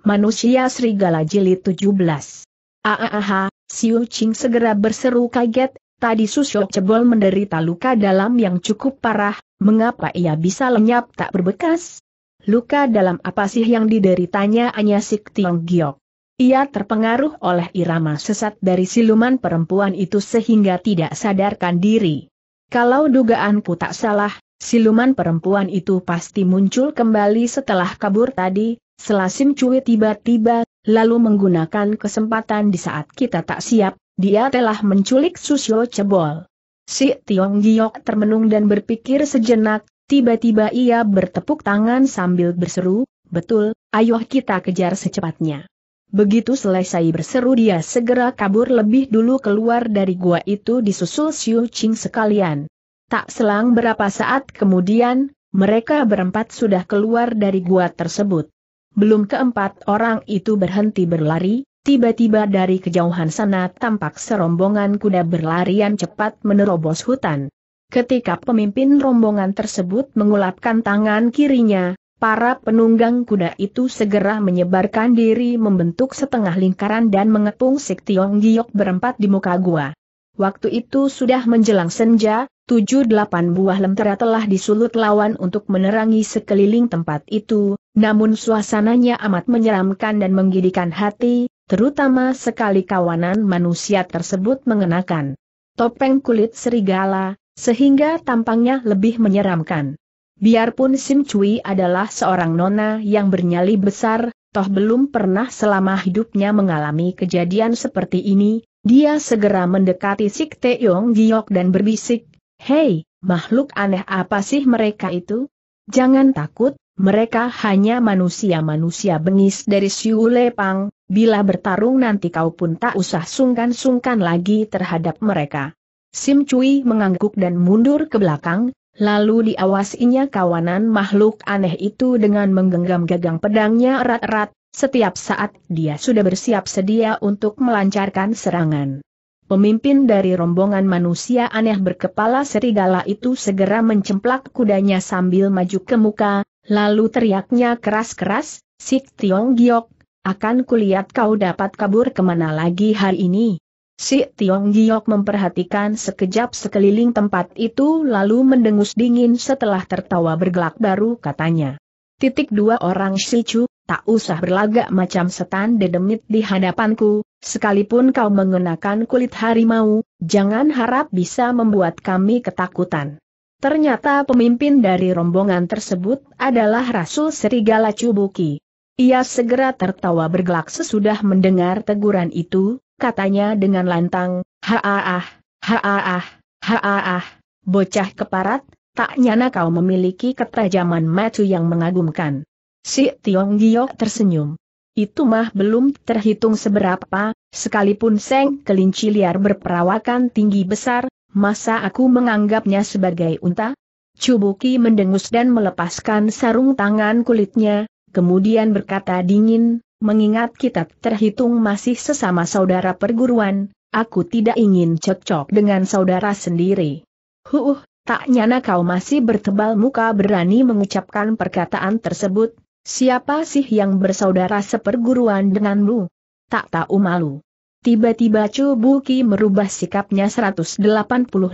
Manusia Serigala Jilid 17 Aaha, Siu Ching segera berseru kaget, tadi Susyo Cebol menderita luka dalam yang cukup parah, mengapa ia bisa lenyap tak berbekas? Luka dalam apa sih yang dideritanya Anya Sik Tiong Giok? Ia terpengaruh oleh irama sesat dari siluman perempuan itu sehingga tidak sadarkan diri. Kalau dugaanku tak salah, siluman perempuan itu pasti muncul kembali setelah kabur tadi, Selasim Cui tiba-tiba, lalu menggunakan kesempatan di saat kita tak siap, dia telah menculik Susyo Cebol. Si Tiong Giok termenung dan berpikir sejenak, tiba-tiba ia bertepuk tangan sambil berseru, betul, ayo kita kejar secepatnya. Begitu selesai berseru dia segera kabur lebih dulu keluar dari gua itu disusul Siu Ching sekalian. Tak selang berapa saat kemudian, mereka berempat sudah keluar dari gua tersebut. Belum keempat orang itu berhenti berlari, tiba-tiba dari kejauhan sana tampak serombongan kuda berlarian cepat menerobos hutan. Ketika pemimpin rombongan tersebut mengulapkan tangan kirinya, para penunggang kuda itu segera menyebarkan diri membentuk setengah lingkaran dan mengepung Sik Tiong Giok berempat di muka gua. Waktu itu sudah menjelang senja, tujuh-delapan buah lentera telah disulut lawan untuk menerangi sekeliling tempat itu, namun suasananya amat menyeramkan dan menggidikan hati, terutama sekali kawanan manusia tersebut mengenakan topeng kulit serigala, sehingga tampangnya lebih menyeramkan. Biarpun Sim Cui adalah seorang nona yang bernyali besar, toh belum pernah selama hidupnya mengalami kejadian seperti ini, dia segera mendekati Sik Yong Giok dan berbisik, Hei, makhluk aneh apa sih mereka itu? Jangan takut, mereka hanya manusia-manusia bengis dari Siu Lepang, bila bertarung nanti kau pun tak usah sungkan-sungkan lagi terhadap mereka. Sim Cui mengangguk dan mundur ke belakang, lalu diawasinya kawanan makhluk aneh itu dengan menggenggam gagang pedangnya erat-erat, setiap saat dia sudah bersiap sedia untuk melancarkan serangan. Pemimpin dari rombongan manusia aneh berkepala serigala itu segera mencemplak kudanya sambil maju ke muka, lalu teriaknya keras-keras, Sik Tiong Giok, akan kulihat kau dapat kabur kemana lagi hari ini. Si Tiong Giok memperhatikan sekejap sekeliling tempat itu lalu mendengus dingin setelah tertawa bergelak baru katanya. Titik dua orang silcu tak usah berlagak macam setan dedemit di hadapanku, sekalipun kau mengenakan kulit harimau, jangan harap bisa membuat kami ketakutan. Ternyata pemimpin dari rombongan tersebut adalah Rasul Serigala Cubuki. Ia segera tertawa bergelak sesudah mendengar teguran itu, katanya dengan lantang, Haaah, haaah, haaah, bocah keparat, Tak nyana kau memiliki ketajaman matu yang mengagumkan. Si Tiong Giok tersenyum. Itu mah belum terhitung seberapa, sekalipun Seng kelinci liar berperawakan tinggi besar, masa aku menganggapnya sebagai unta? Cubuki mendengus dan melepaskan sarung tangan kulitnya, kemudian berkata dingin, mengingat kita terhitung masih sesama saudara perguruan, aku tidak ingin cocok dengan saudara sendiri. Huh, Tak nyana kau masih bertebal muka berani mengucapkan perkataan tersebut, siapa sih yang bersaudara seperguruan denganmu? Tak tahu malu. Tiba-tiba Chu Buki merubah sikapnya 180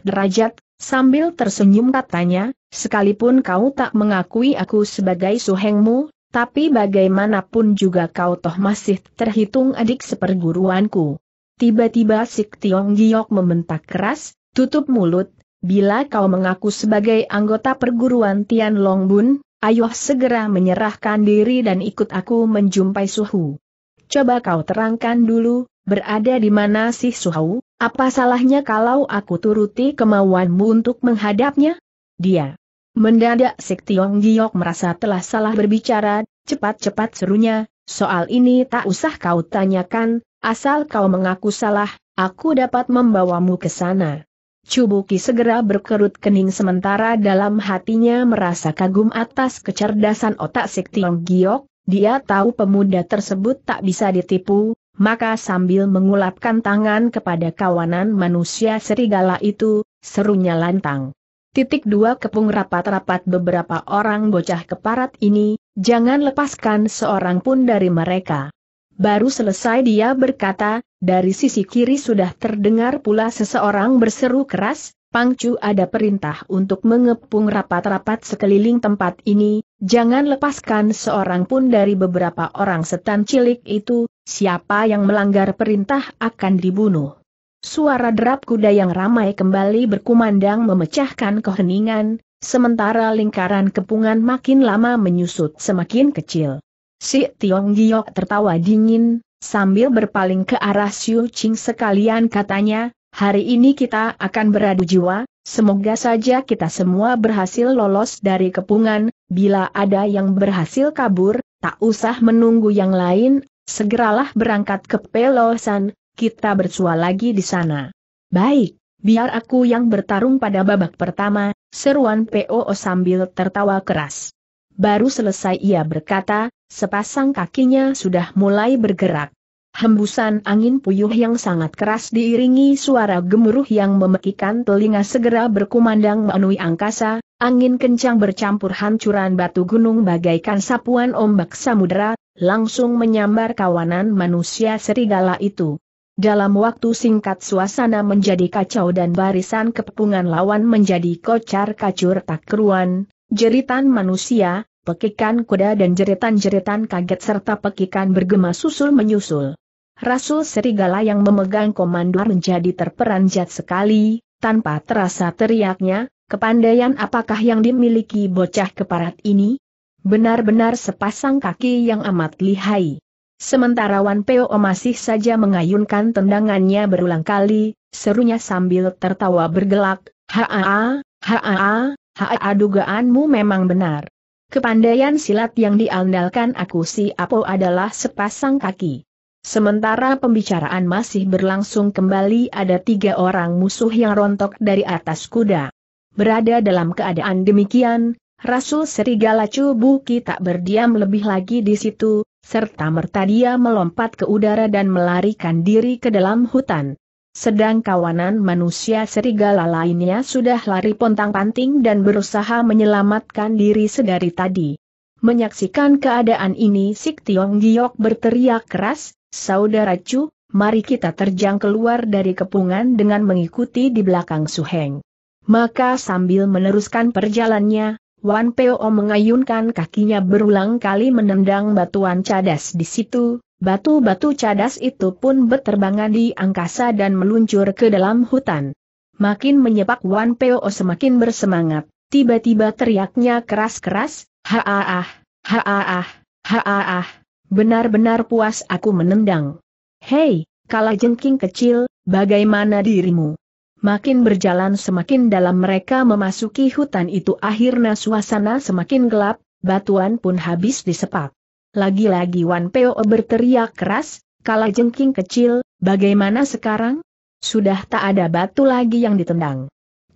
derajat, sambil tersenyum katanya, sekalipun kau tak mengakui aku sebagai suhengmu, tapi bagaimanapun juga kau toh masih terhitung adik seperguruanku. Tiba-tiba Sik Tiong Giok membentak keras, tutup mulut, bila kau mengaku sebagai anggota perguruan Tian Bun, ayo segera menyerahkan diri dan ikut aku menjumpai Suhu. Coba kau terangkan dulu, berada di mana sih Suhu, apa salahnya kalau aku turuti kemauanmu untuk menghadapnya? Dia. Mendadak Sik Tiong Giok merasa telah salah berbicara, cepat-cepat serunya, soal ini tak usah kau tanyakan, asal kau mengaku salah, aku dapat membawamu ke sana. Cubuki segera berkerut kening sementara dalam hatinya merasa kagum atas kecerdasan otak Sik Giok, dia tahu pemuda tersebut tak bisa ditipu, maka sambil mengulapkan tangan kepada kawanan manusia serigala itu, serunya lantang. Titik dua kepung rapat-rapat beberapa orang bocah keparat ini, jangan lepaskan seorang pun dari mereka. Baru selesai dia berkata, dari sisi kiri sudah terdengar pula seseorang berseru keras, Pangcu ada perintah untuk mengepung rapat-rapat sekeliling tempat ini, jangan lepaskan seorang pun dari beberapa orang setan cilik itu, siapa yang melanggar perintah akan dibunuh. Suara derap kuda yang ramai kembali berkumandang memecahkan keheningan, sementara lingkaran kepungan makin lama menyusut semakin kecil. Si Tiong Giok tertawa dingin, sambil berpaling ke arah Siu Ching sekalian katanya, hari ini kita akan beradu jiwa, semoga saja kita semua berhasil lolos dari kepungan, bila ada yang berhasil kabur, tak usah menunggu yang lain, segeralah berangkat ke Pelosan, kita bersua lagi di sana. Baik, biar aku yang bertarung pada babak pertama, seruan POO sambil tertawa keras. Baru selesai ia berkata, Sepasang kakinya sudah mulai bergerak. Hembusan angin puyuh yang sangat keras diiringi suara gemuruh yang memekikan telinga segera berkumandang menui angkasa, angin kencang bercampur hancuran batu gunung bagaikan sapuan ombak samudera, langsung menyambar kawanan manusia serigala itu. Dalam waktu singkat suasana menjadi kacau dan barisan kepungan lawan menjadi kocar kacur tak keruan, jeritan manusia, pekikan kuda dan jeritan-jeritan kaget serta pekikan bergema susul-menyusul. Rasul Serigala yang memegang komando menjadi terperanjat sekali, tanpa terasa teriaknya, kepandaian apakah yang dimiliki bocah keparat ini? Benar-benar sepasang kaki yang amat lihai. Sementara Wan Peo masih saja mengayunkan tendangannya berulang kali, serunya sambil tertawa bergelak, haa, haa, haa, haa dugaanmu memang benar. Kepandaian silat yang diandalkan aku si Apo adalah sepasang kaki. Sementara pembicaraan masih berlangsung kembali ada tiga orang musuh yang rontok dari atas kuda. Berada dalam keadaan demikian, Rasul Serigala Cubuki tak berdiam lebih lagi di situ, serta merta dia melompat ke udara dan melarikan diri ke dalam hutan sedang kawanan manusia serigala lainnya sudah lari pontang-panting dan berusaha menyelamatkan diri sedari tadi. Menyaksikan keadaan ini Sik Tiong Giok berteriak keras, Saudara Chu, mari kita terjang keluar dari kepungan dengan mengikuti di belakang Su Maka sambil meneruskan perjalannya, Wan Peo mengayunkan kakinya berulang kali menendang batuan cadas di situ, batu-batu cadas itu pun berterbangan di angkasa dan meluncur ke dalam hutan. Makin menyepak Wan Peo semakin bersemangat, tiba-tiba teriaknya keras-keras, ha-ah-ah, benar-benar puas aku menendang. Hei, kalajengking jengking kecil, bagaimana dirimu? Makin berjalan semakin dalam mereka memasuki hutan itu akhirnya suasana semakin gelap, batuan pun habis disepak. Lagi-lagi Wan Peo berteriak keras, kala jengking kecil, bagaimana sekarang? Sudah tak ada batu lagi yang ditendang.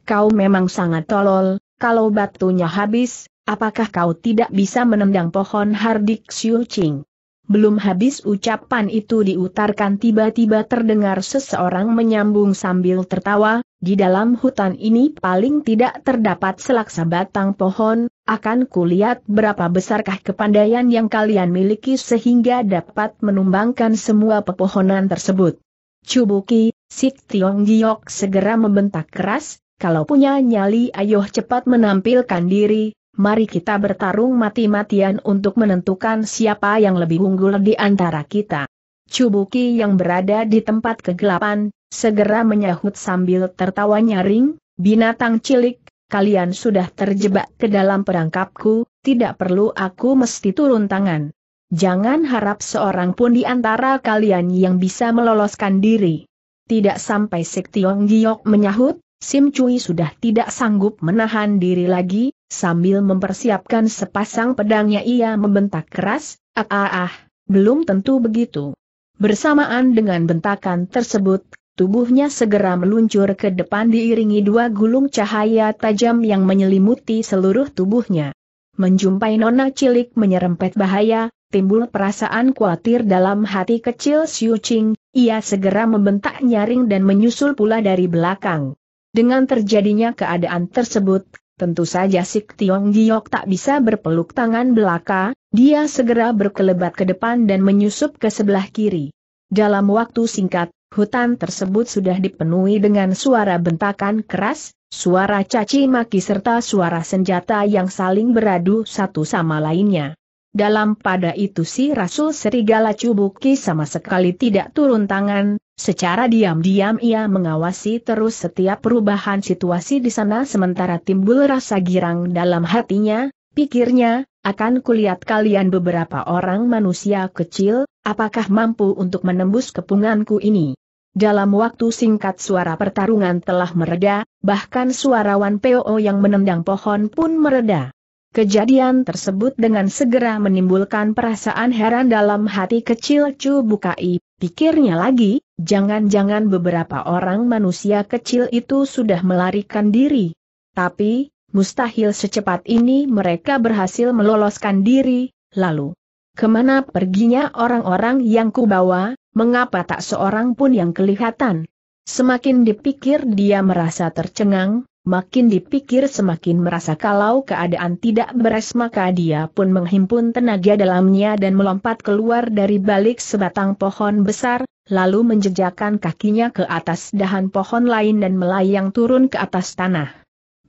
Kau memang sangat tolol, kalau batunya habis, apakah kau tidak bisa menendang pohon Hardik Siu Ching? Belum habis ucapan itu diutarkan tiba-tiba terdengar seseorang menyambung sambil tertawa, di dalam hutan ini paling tidak terdapat selaksa batang pohon, akan kulihat berapa besarkah kepandaian yang kalian miliki sehingga dapat menumbangkan semua pepohonan tersebut. Cubuki, Sik Tiong Giok segera membentak keras, kalau punya nyali ayo cepat menampilkan diri, mari kita bertarung mati-matian untuk menentukan siapa yang lebih unggul di antara kita. Chubuki yang berada di tempat kegelapan, segera menyahut sambil tertawa nyaring, binatang cilik, kalian sudah terjebak ke dalam perangkapku, tidak perlu aku mesti turun tangan. Jangan harap seorang pun di antara kalian yang bisa meloloskan diri. Tidak sampai Sik Tiong Giok menyahut, Sim Cui sudah tidak sanggup menahan diri lagi, Sambil mempersiapkan sepasang pedangnya ia membentak keras, ah ah ah, belum tentu begitu. Bersamaan dengan bentakan tersebut, tubuhnya segera meluncur ke depan diiringi dua gulung cahaya tajam yang menyelimuti seluruh tubuhnya. Menjumpai nona cilik menyerempet bahaya, timbul perasaan khawatir dalam hati kecil Xiu Qing, ia segera membentak nyaring dan menyusul pula dari belakang. Dengan terjadinya keadaan tersebut, Tentu saja Sik Tiong Giok tak bisa berpeluk tangan belaka, dia segera berkelebat ke depan dan menyusup ke sebelah kiri. Dalam waktu singkat, hutan tersebut sudah dipenuhi dengan suara bentakan keras, suara caci maki serta suara senjata yang saling beradu satu sama lainnya. Dalam pada itu si Rasul Serigala Cubuki sama sekali tidak turun tangan, Secara diam-diam ia mengawasi terus setiap perubahan situasi di sana sementara timbul rasa girang dalam hatinya, pikirnya, akan kulihat kalian beberapa orang manusia kecil, apakah mampu untuk menembus kepunganku ini. Dalam waktu singkat suara pertarungan telah mereda, bahkan suara Wan Peo yang menendang pohon pun mereda. Kejadian tersebut dengan segera menimbulkan perasaan heran dalam hati kecil Chu Bukai, Pikirnya lagi, jangan-jangan beberapa orang manusia kecil itu sudah melarikan diri. Tapi, mustahil secepat ini mereka berhasil meloloskan diri, lalu. Kemana perginya orang-orang yang kubawa, mengapa tak seorang pun yang kelihatan? Semakin dipikir dia merasa tercengang, makin dipikir semakin merasa kalau keadaan tidak beres maka dia pun menghimpun tenaga dalamnya dan melompat keluar dari balik sebatang pohon besar, lalu menjejakkan kakinya ke atas dahan pohon lain dan melayang turun ke atas tanah.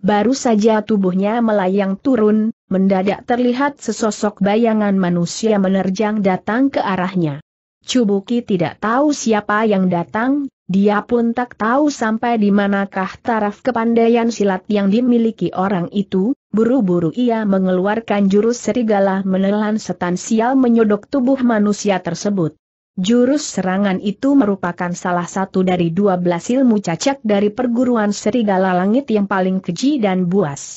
Baru saja tubuhnya melayang turun, mendadak terlihat sesosok bayangan manusia menerjang datang ke arahnya. Cubuki tidak tahu siapa yang datang, dia pun tak tahu sampai di manakah taraf kepandaian silat yang dimiliki orang itu, buru-buru ia mengeluarkan jurus serigala menelan setan sial menyodok tubuh manusia tersebut. Jurus serangan itu merupakan salah satu dari dua belas ilmu cacak dari perguruan serigala langit yang paling keji dan buas.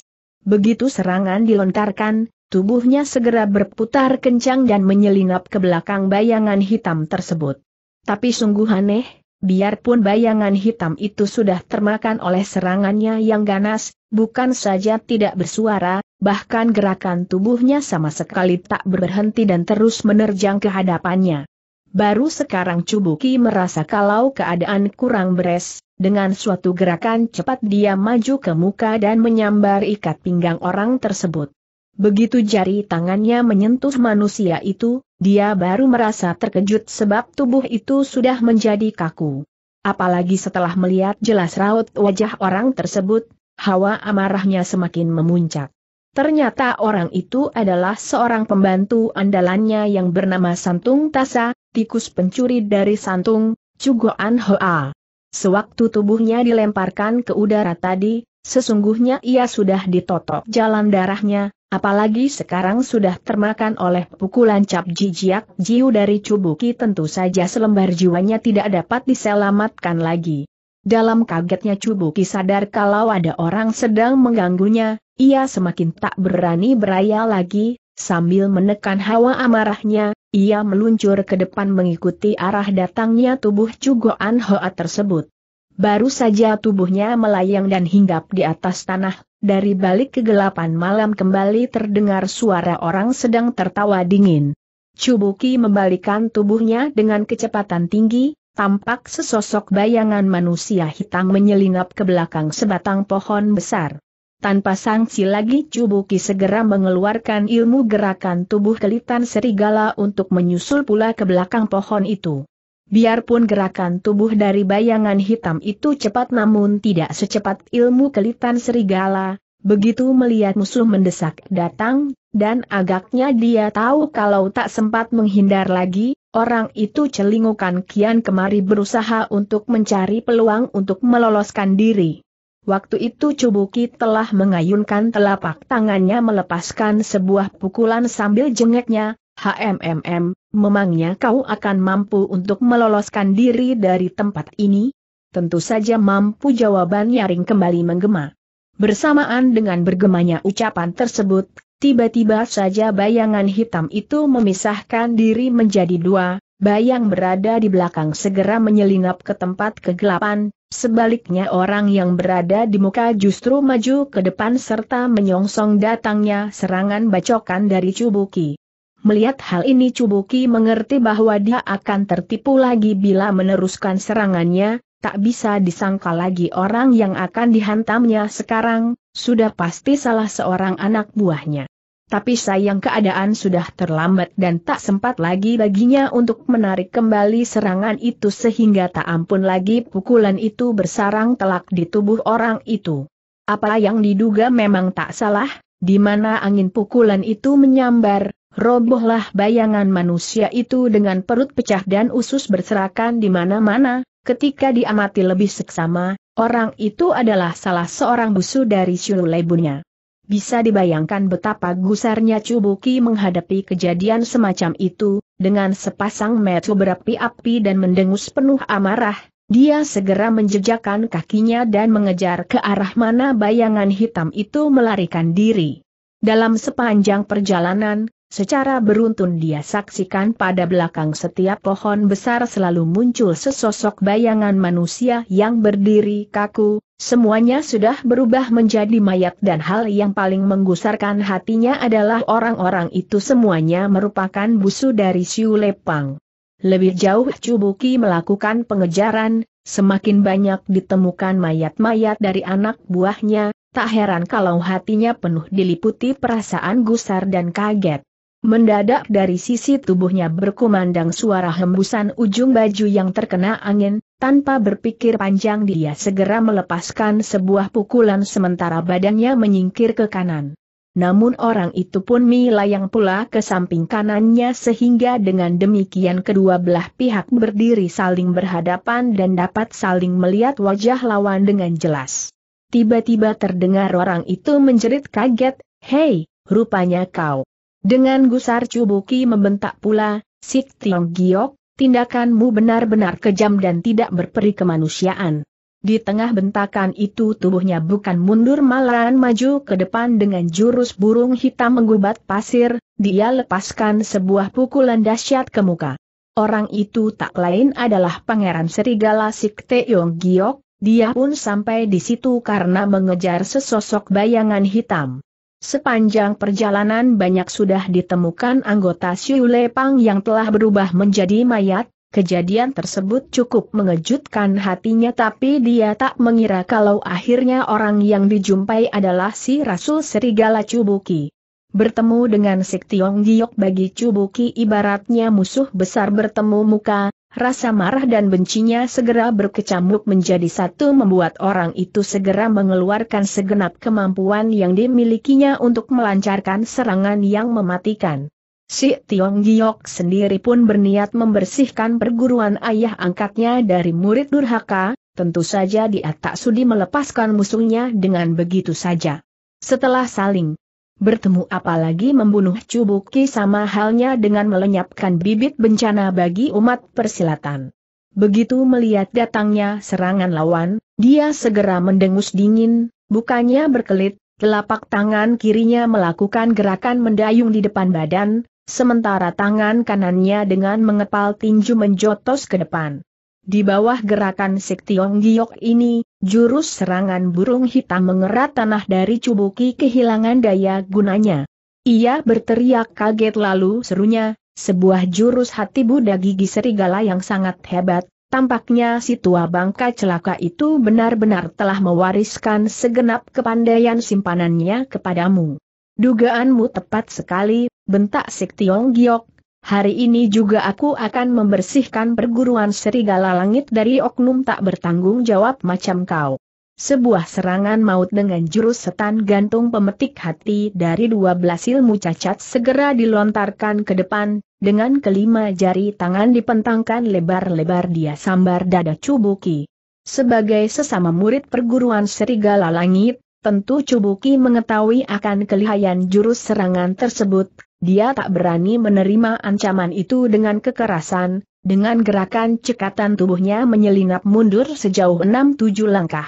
Begitu serangan dilontarkan, Tubuhnya segera berputar kencang dan menyelinap ke belakang bayangan hitam tersebut. Tapi sungguh aneh, biarpun bayangan hitam itu sudah termakan oleh serangannya yang ganas, bukan saja tidak bersuara, bahkan gerakan tubuhnya sama sekali tak berhenti dan terus menerjang ke hadapannya. Baru sekarang Cubuki merasa kalau keadaan kurang beres, dengan suatu gerakan cepat dia maju ke muka dan menyambar ikat pinggang orang tersebut. Begitu jari tangannya menyentuh manusia itu, dia baru merasa terkejut sebab tubuh itu sudah menjadi kaku. Apalagi setelah melihat jelas raut wajah orang tersebut, hawa amarahnya semakin memuncak. Ternyata orang itu adalah seorang pembantu andalannya yang bernama Santung Tasa, tikus pencuri dari Santung, Cugoan Hoa. Sewaktu tubuhnya dilemparkan ke udara tadi, Sesungguhnya ia sudah ditotok jalan darahnya, apalagi sekarang sudah termakan oleh pukulan cap jijiak jiu dari Cubuki tentu saja selembar jiwanya tidak dapat diselamatkan lagi. Dalam kagetnya Cubuki sadar kalau ada orang sedang mengganggunya, ia semakin tak berani beraya lagi, sambil menekan hawa amarahnya, ia meluncur ke depan mengikuti arah datangnya tubuh Cugoan Hoa tersebut. Baru saja tubuhnya melayang dan hinggap di atas tanah, dari balik kegelapan malam kembali terdengar suara orang sedang tertawa dingin. Cubuki membalikan tubuhnya dengan kecepatan tinggi, tampak sesosok bayangan manusia hitam menyelinap ke belakang sebatang pohon besar. Tanpa sangsi lagi Cubuki segera mengeluarkan ilmu gerakan tubuh kelitan serigala untuk menyusul pula ke belakang pohon itu. Biarpun gerakan tubuh dari bayangan hitam itu cepat namun tidak secepat ilmu kelitan serigala, begitu melihat musuh mendesak datang, dan agaknya dia tahu kalau tak sempat menghindar lagi, orang itu celingukan kian kemari berusaha untuk mencari peluang untuk meloloskan diri. Waktu itu Cubuki telah mengayunkan telapak tangannya melepaskan sebuah pukulan sambil jengeknya, HMMM, memangnya kau akan mampu untuk meloloskan diri dari tempat ini? Tentu saja mampu jawaban Yaring kembali menggema. Bersamaan dengan bergemanya ucapan tersebut, tiba-tiba saja bayangan hitam itu memisahkan diri menjadi dua, bayang berada di belakang segera menyelinap ke tempat kegelapan, sebaliknya orang yang berada di muka justru maju ke depan serta menyongsong datangnya serangan bacokan dari Cubuki. Melihat hal ini Cubuki mengerti bahwa dia akan tertipu lagi bila meneruskan serangannya, tak bisa disangka lagi orang yang akan dihantamnya sekarang, sudah pasti salah seorang anak buahnya. Tapi sayang keadaan sudah terlambat dan tak sempat lagi baginya untuk menarik kembali serangan itu sehingga tak ampun lagi pukulan itu bersarang telak di tubuh orang itu. Apa yang diduga memang tak salah, di mana angin pukulan itu menyambar, robohlah bayangan manusia itu dengan perut pecah dan usus berserakan di mana-mana, ketika diamati lebih seksama, orang itu adalah salah seorang busu dari Syulebunya. Bisa dibayangkan betapa gusarnya Cubuki menghadapi kejadian semacam itu, dengan sepasang mata berapi-api dan mendengus penuh amarah, dia segera menjejakkan kakinya dan mengejar ke arah mana bayangan hitam itu melarikan diri. Dalam sepanjang perjalanan, Secara beruntun dia saksikan pada belakang setiap pohon besar selalu muncul sesosok bayangan manusia yang berdiri kaku, semuanya sudah berubah menjadi mayat dan hal yang paling menggusarkan hatinya adalah orang-orang itu semuanya merupakan busu dari Siu Lepang. Lebih jauh Cubuki melakukan pengejaran, semakin banyak ditemukan mayat-mayat dari anak buahnya, tak heran kalau hatinya penuh diliputi perasaan gusar dan kaget. Mendadak dari sisi tubuhnya berkumandang suara hembusan ujung baju yang terkena angin, tanpa berpikir panjang dia segera melepaskan sebuah pukulan sementara badannya menyingkir ke kanan. Namun orang itu pun melayang pula ke samping kanannya sehingga dengan demikian kedua belah pihak berdiri saling berhadapan dan dapat saling melihat wajah lawan dengan jelas. Tiba-tiba terdengar orang itu menjerit kaget, Hei, rupanya kau. Dengan gusar Cubuki membentak pula, Sik Tiong Giok, tindakanmu benar-benar kejam dan tidak berperi kemanusiaan. Di tengah bentakan itu tubuhnya bukan mundur malahan maju ke depan dengan jurus burung hitam menggubat pasir, dia lepaskan sebuah pukulan dahsyat ke muka. Orang itu tak lain adalah Pangeran Serigala Sik Tiong Giok, dia pun sampai di situ karena mengejar sesosok bayangan hitam. Sepanjang perjalanan banyak sudah ditemukan anggota Xiu Lepang yang telah berubah menjadi mayat, kejadian tersebut cukup mengejutkan hatinya tapi dia tak mengira kalau akhirnya orang yang dijumpai adalah si Rasul Serigala Cubuki. Bertemu dengan Sektiong Giok bagi Cubuki ibaratnya musuh besar bertemu muka, Rasa marah dan bencinya segera berkecamuk menjadi satu membuat orang itu segera mengeluarkan segenap kemampuan yang dimilikinya untuk melancarkan serangan yang mematikan. Si Tiong Giok sendiri pun berniat membersihkan perguruan ayah angkatnya dari murid durhaka, tentu saja dia tak sudi melepaskan musuhnya dengan begitu saja. Setelah saling Bertemu apalagi membunuh Cubuki sama halnya dengan melenyapkan bibit bencana bagi umat persilatan. Begitu melihat datangnya serangan lawan, dia segera mendengus dingin, bukannya berkelit, telapak tangan kirinya melakukan gerakan mendayung di depan badan, sementara tangan kanannya dengan mengepal tinju menjotos ke depan. Di bawah gerakan Sektiong Giok ini, jurus serangan burung hitam mengerat tanah dari Cubuki kehilangan daya gunanya. Ia berteriak kaget lalu serunya, sebuah jurus hati Buddha gigi serigala yang sangat hebat, tampaknya si tua bangka celaka itu benar-benar telah mewariskan segenap kepandaian simpanannya kepadamu. Dugaanmu tepat sekali, bentak Sektiong Giok, Hari ini juga aku akan membersihkan perguruan serigala langit dari oknum tak bertanggung jawab macam kau. Sebuah serangan maut dengan jurus setan gantung pemetik hati dari dua belas ilmu cacat segera dilontarkan ke depan, dengan kelima jari tangan dipentangkan lebar-lebar dia sambar dada Cubuki. Sebagai sesama murid perguruan serigala langit, Tentu Cubuki mengetahui akan kelihayan jurus serangan tersebut, dia tak berani menerima ancaman itu dengan kekerasan, dengan gerakan cekatan tubuhnya menyelinap mundur sejauh 6-7 langkah.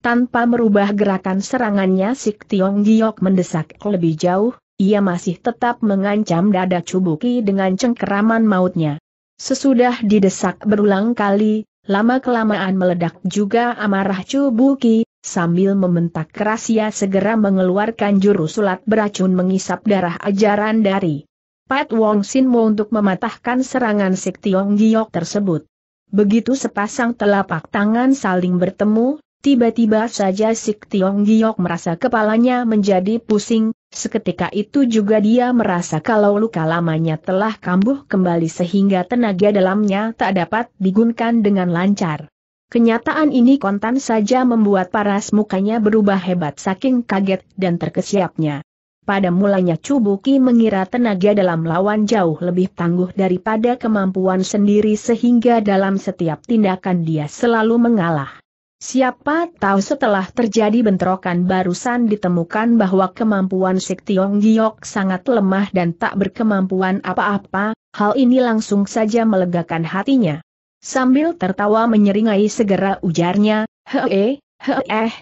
Tanpa merubah gerakan serangannya Sik Tiong Giok mendesak lebih jauh, ia masih tetap mengancam dada Cubuki dengan cengkeraman mautnya. Sesudah didesak berulang kali, lama-kelamaan meledak juga amarah Cubuki, Sambil membentak keras ia segera mengeluarkan jurus sulat beracun mengisap darah ajaran dari Pat Wong Sin Mo untuk mematahkan serangan Sik Tiong Giok tersebut. Begitu sepasang telapak tangan saling bertemu, tiba-tiba saja Sik Tiong Giok merasa kepalanya menjadi pusing, seketika itu juga dia merasa kalau luka lamanya telah kambuh kembali sehingga tenaga dalamnya tak dapat digunakan dengan lancar. Kenyataan ini kontan saja membuat paras mukanya berubah hebat saking kaget dan terkesiapnya. Pada mulanya Cubuki mengira tenaga dalam lawan jauh lebih tangguh daripada kemampuan sendiri sehingga dalam setiap tindakan dia selalu mengalah. Siapa tahu setelah terjadi bentrokan barusan ditemukan bahwa kemampuan Siktiong Giok sangat lemah dan tak berkemampuan apa-apa, hal ini langsung saja melegakan hatinya. Sambil tertawa menyeringai segera ujarnya, hee, hee, hee, eh,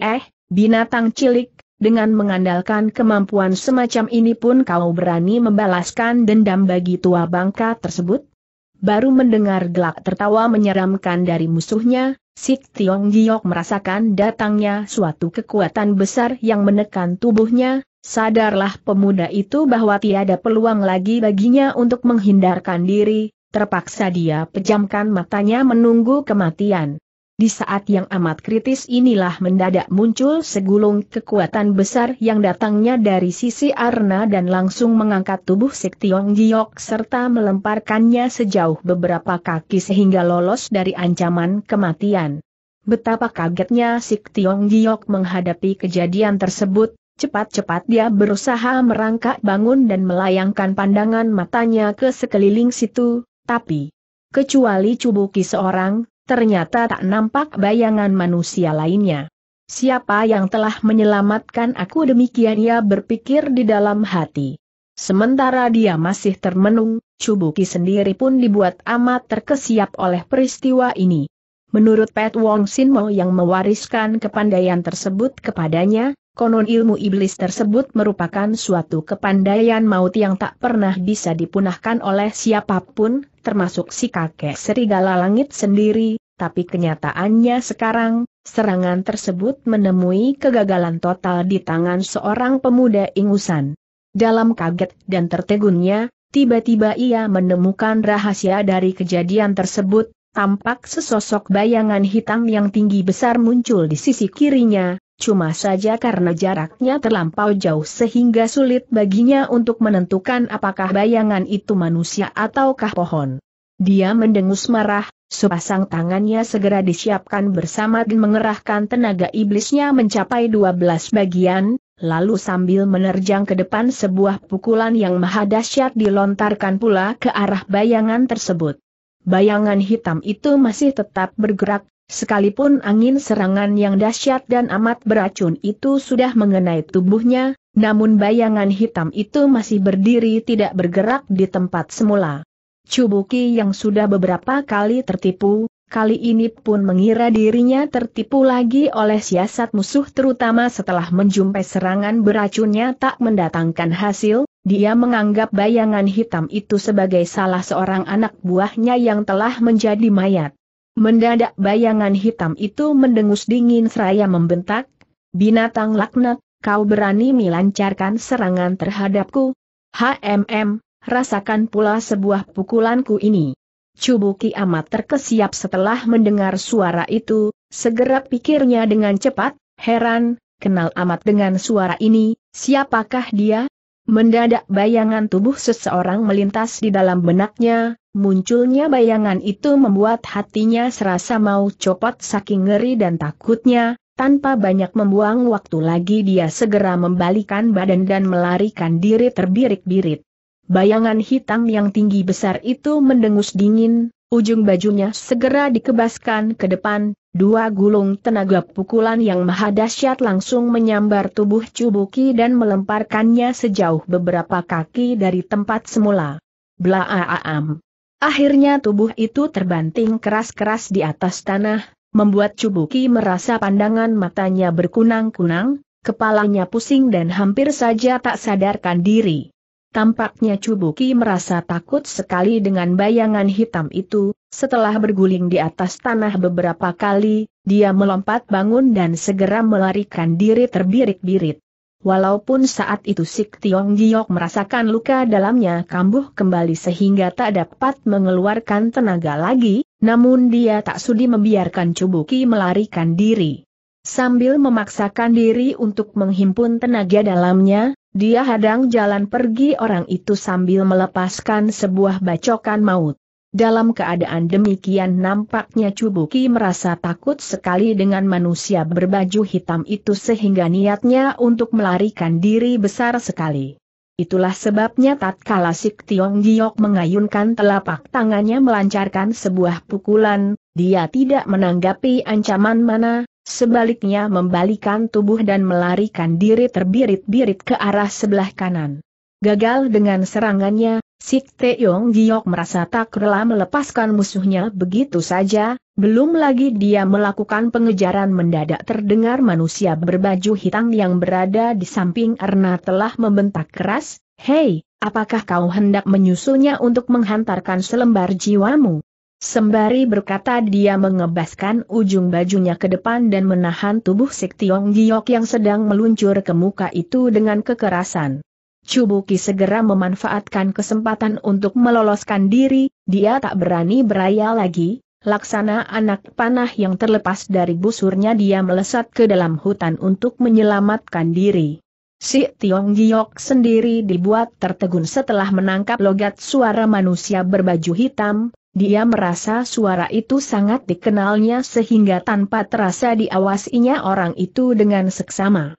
eh, binatang cilik, dengan mengandalkan kemampuan semacam ini pun kau berani membalaskan dendam bagi tua bangka tersebut? Baru mendengar gelak tertawa menyeramkan dari musuhnya, Sik Tiong Giok merasakan datangnya suatu kekuatan besar yang menekan tubuhnya, sadarlah pemuda itu bahwa tiada peluang lagi baginya untuk menghindarkan diri, terpaksa dia pejamkan matanya menunggu kematian. Di saat yang amat kritis inilah mendadak muncul segulung kekuatan besar yang datangnya dari sisi Arna dan langsung mengangkat tubuh Sektiong Giok serta melemparkannya sejauh beberapa kaki sehingga lolos dari ancaman kematian. Betapa kagetnya Sektiong Giok menghadapi kejadian tersebut, cepat-cepat dia berusaha merangkak bangun dan melayangkan pandangan matanya ke sekeliling situ, tapi, kecuali Cubuki seorang, ternyata tak nampak bayangan manusia lainnya. Siapa yang telah menyelamatkan aku demikian ia berpikir di dalam hati. Sementara dia masih termenung, Cubuki sendiri pun dibuat amat terkesiap oleh peristiwa ini. Menurut Pat Wong Sinmo yang mewariskan kepandaian tersebut kepadanya, konon ilmu iblis tersebut merupakan suatu kepandaian maut yang tak pernah bisa dipunahkan oleh siapapun, termasuk si kakek serigala langit sendiri, tapi kenyataannya sekarang, serangan tersebut menemui kegagalan total di tangan seorang pemuda ingusan. Dalam kaget dan tertegunnya, tiba-tiba ia menemukan rahasia dari kejadian tersebut, tampak sesosok bayangan hitam yang tinggi besar muncul di sisi kirinya, Cuma saja karena jaraknya terlampau jauh sehingga sulit baginya untuk menentukan apakah bayangan itu manusia ataukah pohon. Dia mendengus marah, sepasang tangannya segera disiapkan bersama dan mengerahkan tenaga iblisnya mencapai 12 bagian, lalu sambil menerjang ke depan sebuah pukulan yang mahadasyat dilontarkan pula ke arah bayangan tersebut. Bayangan hitam itu masih tetap bergerak, Sekalipun angin serangan yang dahsyat dan amat beracun itu sudah mengenai tubuhnya, namun bayangan hitam itu masih berdiri tidak bergerak di tempat semula. Cubuki yang sudah beberapa kali tertipu, kali ini pun mengira dirinya tertipu lagi oleh siasat musuh terutama setelah menjumpai serangan beracunnya tak mendatangkan hasil, dia menganggap bayangan hitam itu sebagai salah seorang anak buahnya yang telah menjadi mayat. Mendadak bayangan hitam itu mendengus dingin seraya membentak, binatang laknat, kau berani melancarkan serangan terhadapku? HMM, rasakan pula sebuah pukulanku ini. Cubuki amat terkesiap setelah mendengar suara itu, segera pikirnya dengan cepat, heran, kenal amat dengan suara ini, siapakah dia? Mendadak bayangan tubuh seseorang melintas di dalam benaknya, Munculnya bayangan itu membuat hatinya serasa mau copot saking ngeri dan takutnya, tanpa banyak membuang waktu lagi dia segera membalikan badan dan melarikan diri terbirit-birit. Bayangan hitam yang tinggi besar itu mendengus dingin, ujung bajunya segera dikebaskan ke depan, dua gulung tenaga pukulan yang maha dahsyat langsung menyambar tubuh Cubuki dan melemparkannya sejauh beberapa kaki dari tempat semula. Blaaam. Akhirnya tubuh itu terbanting keras-keras di atas tanah, membuat Cubuki merasa pandangan matanya berkunang-kunang, kepalanya pusing dan hampir saja tak sadarkan diri. Tampaknya Cubuki merasa takut sekali dengan bayangan hitam itu, setelah berguling di atas tanah beberapa kali, dia melompat bangun dan segera melarikan diri terbirik-birit. Walaupun saat itu Sik Tiong Giok merasakan luka dalamnya kambuh kembali sehingga tak dapat mengeluarkan tenaga lagi, namun dia tak sudi membiarkan Cubuki melarikan diri. Sambil memaksakan diri untuk menghimpun tenaga dalamnya, dia hadang jalan pergi orang itu sambil melepaskan sebuah bacokan maut. Dalam keadaan demikian nampaknya Cubuki merasa takut sekali dengan manusia berbaju hitam itu sehingga niatnya untuk melarikan diri besar sekali. Itulah sebabnya tatkala Sik Tiong Giok mengayunkan telapak tangannya melancarkan sebuah pukulan, dia tidak menanggapi ancaman mana, sebaliknya membalikan tubuh dan melarikan diri terbirit-birit ke arah sebelah kanan. Gagal dengan serangannya, Sik Teong Giok merasa tak rela melepaskan musuhnya begitu saja, belum lagi dia melakukan pengejaran mendadak terdengar manusia berbaju hitam yang berada di samping Erna telah membentak keras, Hei, apakah kau hendak menyusulnya untuk menghantarkan selembar jiwamu? Sembari berkata dia mengebaskan ujung bajunya ke depan dan menahan tubuh Sik Tiong Giok yang sedang meluncur ke muka itu dengan kekerasan. Cubuki segera memanfaatkan kesempatan untuk meloloskan diri, dia tak berani beraya lagi, laksana anak panah yang terlepas dari busurnya dia melesat ke dalam hutan untuk menyelamatkan diri. Si Tiong Giok sendiri dibuat tertegun setelah menangkap logat suara manusia berbaju hitam, dia merasa suara itu sangat dikenalnya sehingga tanpa terasa diawasinya orang itu dengan seksama.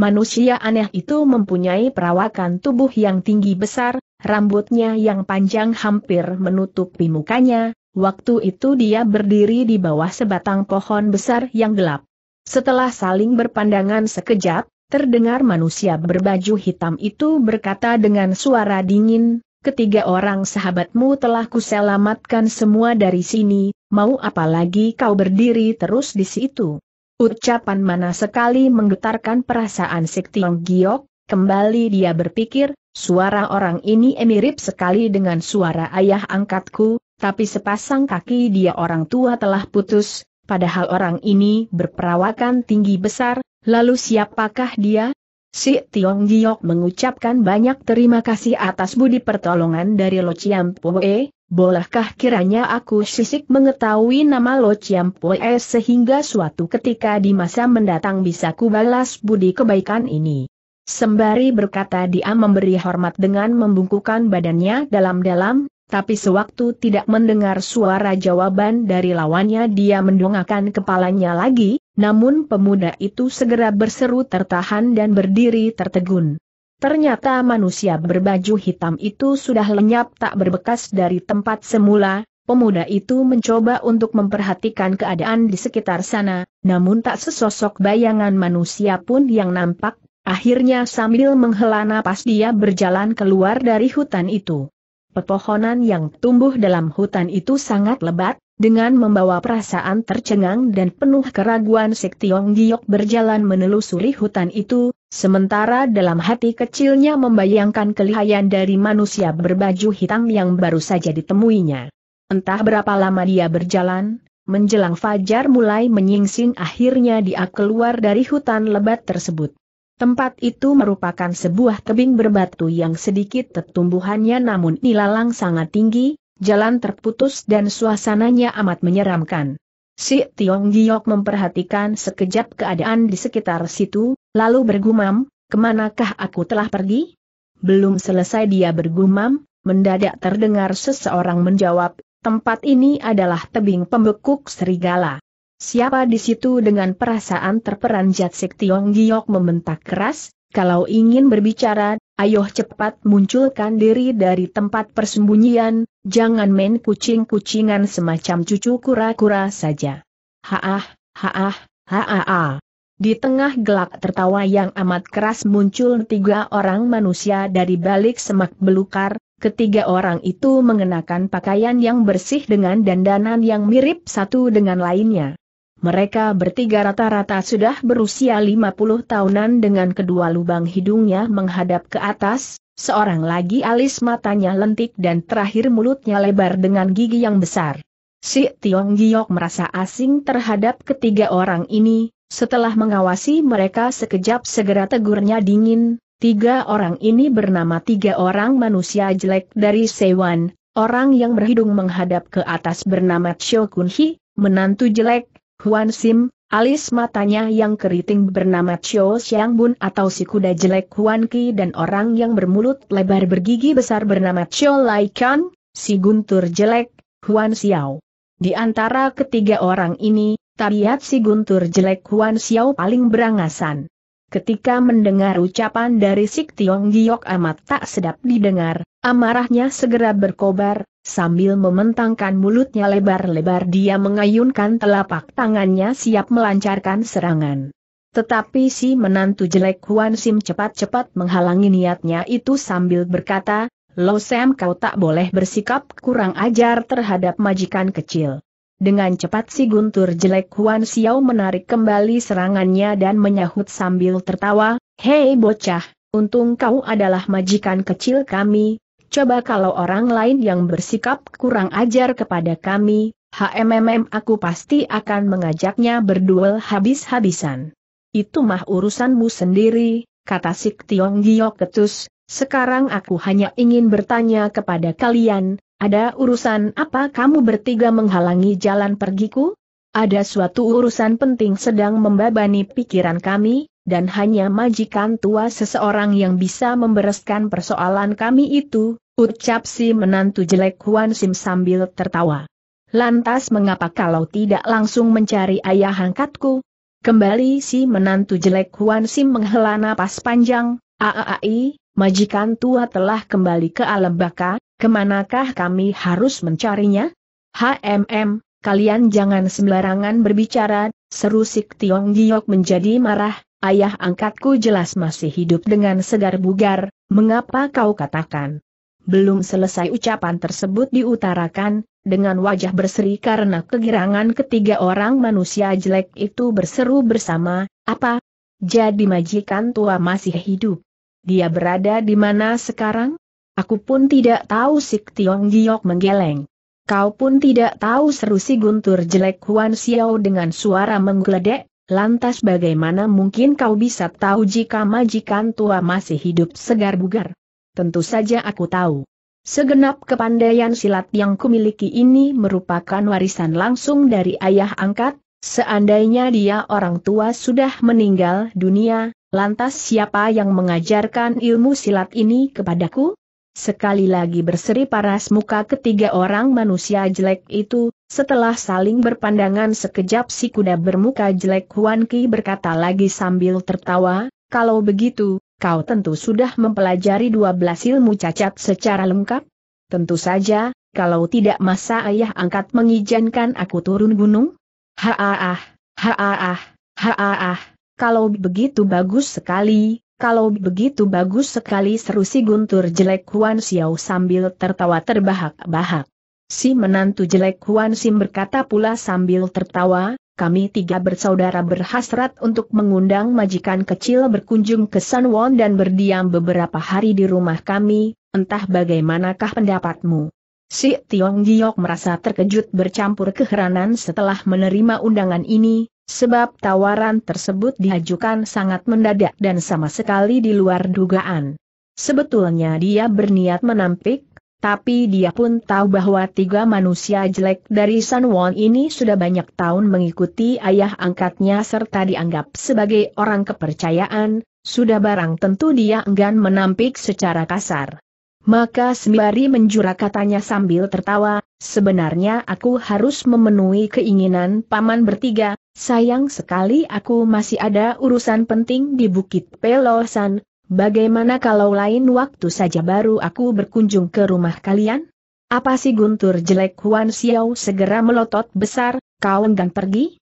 Manusia aneh itu mempunyai perawakan tubuh yang tinggi besar, rambutnya yang panjang hampir menutupi mukanya, waktu itu dia berdiri di bawah sebatang pohon besar yang gelap. Setelah saling berpandangan sekejap, terdengar manusia berbaju hitam itu berkata dengan suara dingin, ketiga orang sahabatmu telah kuselamatkan semua dari sini, mau apalagi kau berdiri terus di situ. Ucapan mana sekali menggetarkan perasaan Sik Tiong Giok, kembali dia berpikir, suara orang ini mirip sekali dengan suara ayah angkatku, tapi sepasang kaki dia orang tua telah putus, padahal orang ini berperawakan tinggi besar, lalu siapakah dia? Si Tiong Giok mengucapkan banyak terima kasih atas budi pertolongan dari Lo Chiam Poe, bolehkah kiranya aku sisik mengetahui nama Lo Chiam Poe sehingga suatu ketika di masa mendatang bisa kubalas budi kebaikan ini. Sembari berkata dia memberi hormat dengan membungkukan badannya dalam-dalam, tapi sewaktu tidak mendengar suara jawaban dari lawannya dia mendongakkan kepalanya lagi, namun pemuda itu segera berseru tertahan dan berdiri tertegun. Ternyata manusia berbaju hitam itu sudah lenyap tak berbekas dari tempat semula, pemuda itu mencoba untuk memperhatikan keadaan di sekitar sana, namun tak sesosok bayangan manusia pun yang nampak, akhirnya sambil menghela napas dia berjalan keluar dari hutan itu. Pepohonan yang tumbuh dalam hutan itu sangat lebat, dengan membawa perasaan tercengang dan penuh keraguan Sik Tiong Giok berjalan menelusuri hutan itu, sementara dalam hati kecilnya membayangkan kelihayan dari manusia berbaju hitam yang baru saja ditemuinya. Entah berapa lama dia berjalan, menjelang fajar mulai menyingsing akhirnya dia keluar dari hutan lebat tersebut. Tempat itu merupakan sebuah tebing berbatu yang sedikit tetumbuhannya namun nilalang sangat tinggi, jalan terputus dan suasananya amat menyeramkan. Si Tiong Giok memperhatikan sekejap keadaan di sekitar situ, lalu bergumam, kemanakah aku telah pergi? Belum selesai dia bergumam, mendadak terdengar seseorang menjawab, tempat ini adalah tebing pembekuk serigala. Siapa di situ dengan perasaan terperanjat Si Tiong Giok membentak keras, kalau ingin berbicara, ayo cepat munculkan diri dari tempat persembunyian, Jangan main kucing-kucingan semacam cucu kura-kura saja. Haah, haah, haah. Di tengah gelak tertawa yang amat keras muncul tiga orang manusia dari balik semak belukar, ketiga orang itu mengenakan pakaian yang bersih dengan dandanan yang mirip satu dengan lainnya. Mereka bertiga rata-rata sudah berusia 50 tahunan dengan kedua lubang hidungnya menghadap ke atas, Seorang lagi alis matanya lentik dan terakhir mulutnya lebar dengan gigi yang besar. Si Tiong Giok merasa asing terhadap ketiga orang ini, setelah mengawasi mereka sekejap segera tegurnya dingin, tiga orang ini bernama tiga orang manusia jelek dari Sewan, orang yang berhidung menghadap ke atas bernama Chio Kun Hi, menantu jelek, Huan Sim, Alis matanya yang keriting bernama Chio Xiang Bun atau si kuda jelek Huan Ki dan orang yang bermulut lebar bergigi besar bernama Chio Lai Kan, si guntur jelek, Huan Xiao. Di antara ketiga orang ini, tabiat si guntur jelek Huan Xiao paling berangasan. Ketika mendengar ucapan dari Sik Tiong Giok amat tak sedap didengar, amarahnya segera berkobar, sambil mementangkan mulutnya lebar-lebar dia mengayunkan telapak tangannya siap melancarkan serangan. Tetapi si menantu jelek Huan Sim cepat-cepat menghalangi niatnya itu sambil berkata, Lo Sam kau tak boleh bersikap kurang ajar terhadap majikan kecil. Dengan cepat si guntur jelek Huan Xiao menarik kembali serangannya dan menyahut sambil tertawa, Hei bocah, untung kau adalah majikan kecil kami, coba kalau orang lain yang bersikap kurang ajar kepada kami, HMMM aku pasti akan mengajaknya berduel habis-habisan. Itu mah urusanmu sendiri, kata Sik Tiong Giok Ketus, sekarang aku hanya ingin bertanya kepada kalian, ada urusan apa kamu bertiga menghalangi jalan pergiku? Ada suatu urusan penting sedang membebani pikiran kami, dan hanya majikan tua seseorang yang bisa membereskan persoalan kami itu, ucap si menantu jelek Huan Sim sambil tertawa. Lantas mengapa kalau tidak langsung mencari ayah angkatku? Kembali si menantu jelek Huan Sim menghela napas panjang, aai, majikan tua telah kembali ke alam baka, Kemanakah kami harus mencarinya? HMM, kalian jangan sembarangan berbicara, seru Sik Tiong Giok menjadi marah, ayah angkatku jelas masih hidup dengan segar bugar, mengapa kau katakan? Belum selesai ucapan tersebut diutarakan, dengan wajah berseri karena kegirangan ketiga orang manusia jelek itu berseru bersama, apa? Jadi majikan tua masih hidup. Dia berada di mana sekarang? Aku pun tidak tahu si Tiong Giok menggeleng. Kau pun tidak tahu seru si guntur jelek Huan Xiao dengan suara menggeledek, lantas bagaimana mungkin kau bisa tahu jika majikan tua masih hidup segar bugar? Tentu saja aku tahu. Segenap kepandaian silat yang kumiliki ini merupakan warisan langsung dari ayah angkat, seandainya dia orang tua sudah meninggal dunia, lantas siapa yang mengajarkan ilmu silat ini kepadaku? Sekali lagi berseri paras muka ketiga orang manusia jelek itu, setelah saling berpandangan sekejap si kuda bermuka jelek Huan Ki berkata lagi sambil tertawa, kalau begitu, kau tentu sudah mempelajari dua belas ilmu cacat secara lengkap? Tentu saja, kalau tidak masa ayah angkat mengizinkan aku turun gunung? Haaah, haaah, haaah, kalau begitu bagus sekali, kalau begitu bagus sekali seru si guntur jelek Huan Xiao sambil tertawa terbahak-bahak. Si menantu jelek Huan Sim berkata pula sambil tertawa, kami tiga bersaudara berhasrat untuk mengundang majikan kecil berkunjung ke San Won dan berdiam beberapa hari di rumah kami, entah bagaimanakah pendapatmu. Si Tiong Giok merasa terkejut bercampur keheranan setelah menerima undangan ini, Sebab tawaran tersebut diajukan sangat mendadak dan sama sekali di luar dugaan. Sebetulnya dia berniat menampik, tapi dia pun tahu bahwa tiga manusia jelek dari San Won ini sudah banyak tahun mengikuti ayah angkatnya serta dianggap sebagai orang kepercayaan, sudah barang tentu dia enggan menampik secara kasar. Maka sembari menjura katanya sambil tertawa, sebenarnya aku harus memenuhi keinginan paman bertiga, Sayang sekali aku masih ada urusan penting di Bukit Pelosan, bagaimana kalau lain waktu saja baru aku berkunjung ke rumah kalian? Apa sih Guntur jelek Huan Xiao segera melotot besar, kau enggan pergi?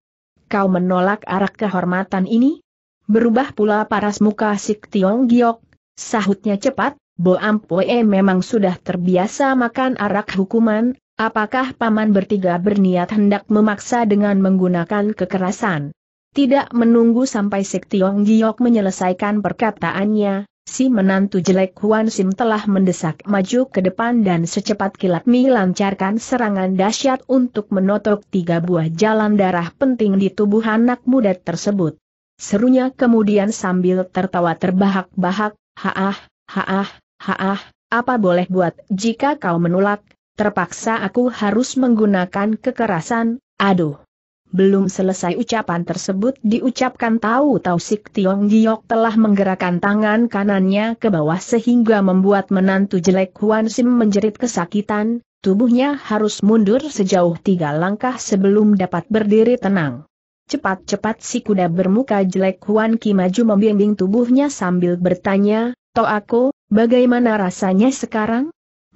Kau menolak arak kehormatan ini? Berubah pula paras muka Sik Tiong Giok, sahutnya cepat, Bo Ampoe memang sudah terbiasa makan arak hukuman, Apakah paman bertiga berniat hendak memaksa dengan menggunakan kekerasan? Tidak menunggu sampai Sik Tiong Giok menyelesaikan perkataannya, si menantu jelek Huan Sim telah mendesak maju ke depan dan secepat kilat melancarkan serangan dahsyat untuk menotok tiga buah jalan darah penting di tubuh anak muda tersebut. Serunya kemudian sambil tertawa terbahak-bahak, haah, haah, haah, apa boleh buat jika kau menolak, terpaksa aku harus menggunakan kekerasan, aduh. Belum selesai ucapan tersebut diucapkan tahu-tahu Sik Tiong Giok telah menggerakkan tangan kanannya ke bawah sehingga membuat menantu jelek Huan Sim menjerit kesakitan, tubuhnya harus mundur sejauh tiga langkah sebelum dapat berdiri tenang. Cepat-cepat si kuda bermuka jelek Huan Ki maju membimbing tubuhnya sambil bertanya, Toh aku, bagaimana rasanya sekarang?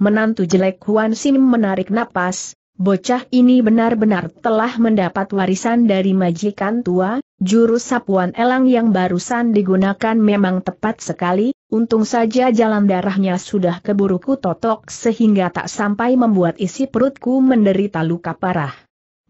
menantu jelek Huan Sim menarik napas, bocah ini benar-benar telah mendapat warisan dari majikan tua, jurus sapuan elang yang barusan digunakan memang tepat sekali, untung saja jalan darahnya sudah keburuku totok sehingga tak sampai membuat isi perutku menderita luka parah.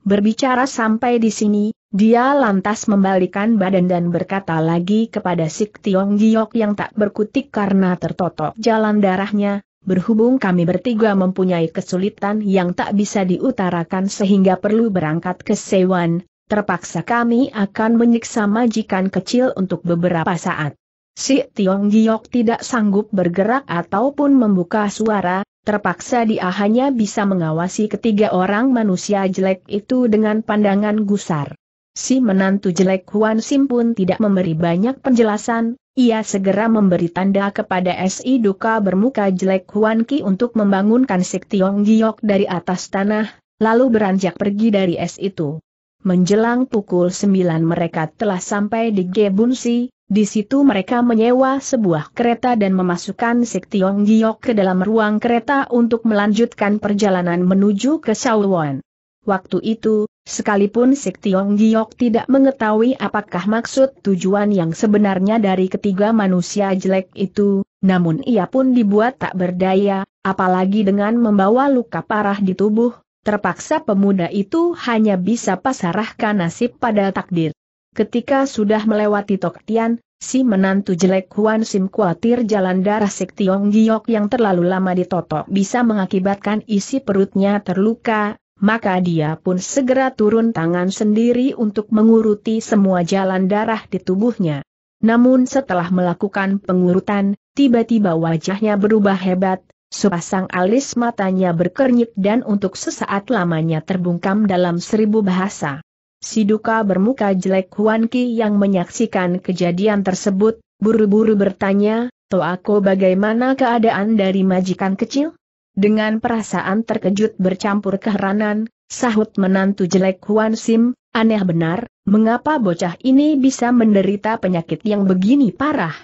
Berbicara sampai di sini, dia lantas membalikan badan dan berkata lagi kepada Sik Tiong Giok yang tak berkutik karena tertotok jalan darahnya, berhubung kami bertiga mempunyai kesulitan yang tak bisa diutarakan sehingga perlu berangkat ke Sewan, terpaksa kami akan menyiksa majikan kecil untuk beberapa saat. Si Tiong Giok tidak sanggup bergerak ataupun membuka suara, terpaksa dia hanya bisa mengawasi ketiga orang manusia jelek itu dengan pandangan gusar. Si menantu jelek Huan Sim pun tidak memberi banyak penjelasan, ia segera memberi tanda kepada S.I. Duka bermuka jelek Huan Ki untuk membangunkan Sik Tiong Giok dari atas tanah, lalu beranjak pergi dari es itu. Menjelang pukul sembilan mereka telah sampai di Gebunsi, di situ mereka menyewa sebuah kereta dan memasukkan Sik Tiong Giok ke dalam ruang kereta untuk melanjutkan perjalanan menuju ke Shaolwan. Waktu itu, sekalipun Sik Tiong Giok tidak mengetahui apakah maksud tujuan yang sebenarnya dari ketiga manusia jelek itu, namun ia pun dibuat tak berdaya, apalagi dengan membawa luka parah di tubuh, terpaksa pemuda itu hanya bisa pasrahkan nasib pada takdir. Ketika sudah melewati Tok Tian, si menantu jelek Huan Sim khawatir jalan darah Sik Tiong Giok yang terlalu lama ditotok bisa mengakibatkan isi perutnya terluka, maka dia pun segera turun tangan sendiri untuk menguruti semua jalan darah di tubuhnya. Namun setelah melakukan pengurutan, tiba-tiba wajahnya berubah hebat, sepasang alis matanya berkernyit dan untuk sesaat lamanya terbungkam dalam seribu bahasa. Siduka bermuka jelek Huan Ki yang menyaksikan kejadian tersebut, buru-buru bertanya, Toako bagaimana keadaan dari majikan kecil? Dengan perasaan terkejut bercampur keheranan, sahut menantu jelek Huan Sim, aneh benar, mengapa bocah ini bisa menderita penyakit yang begini parah?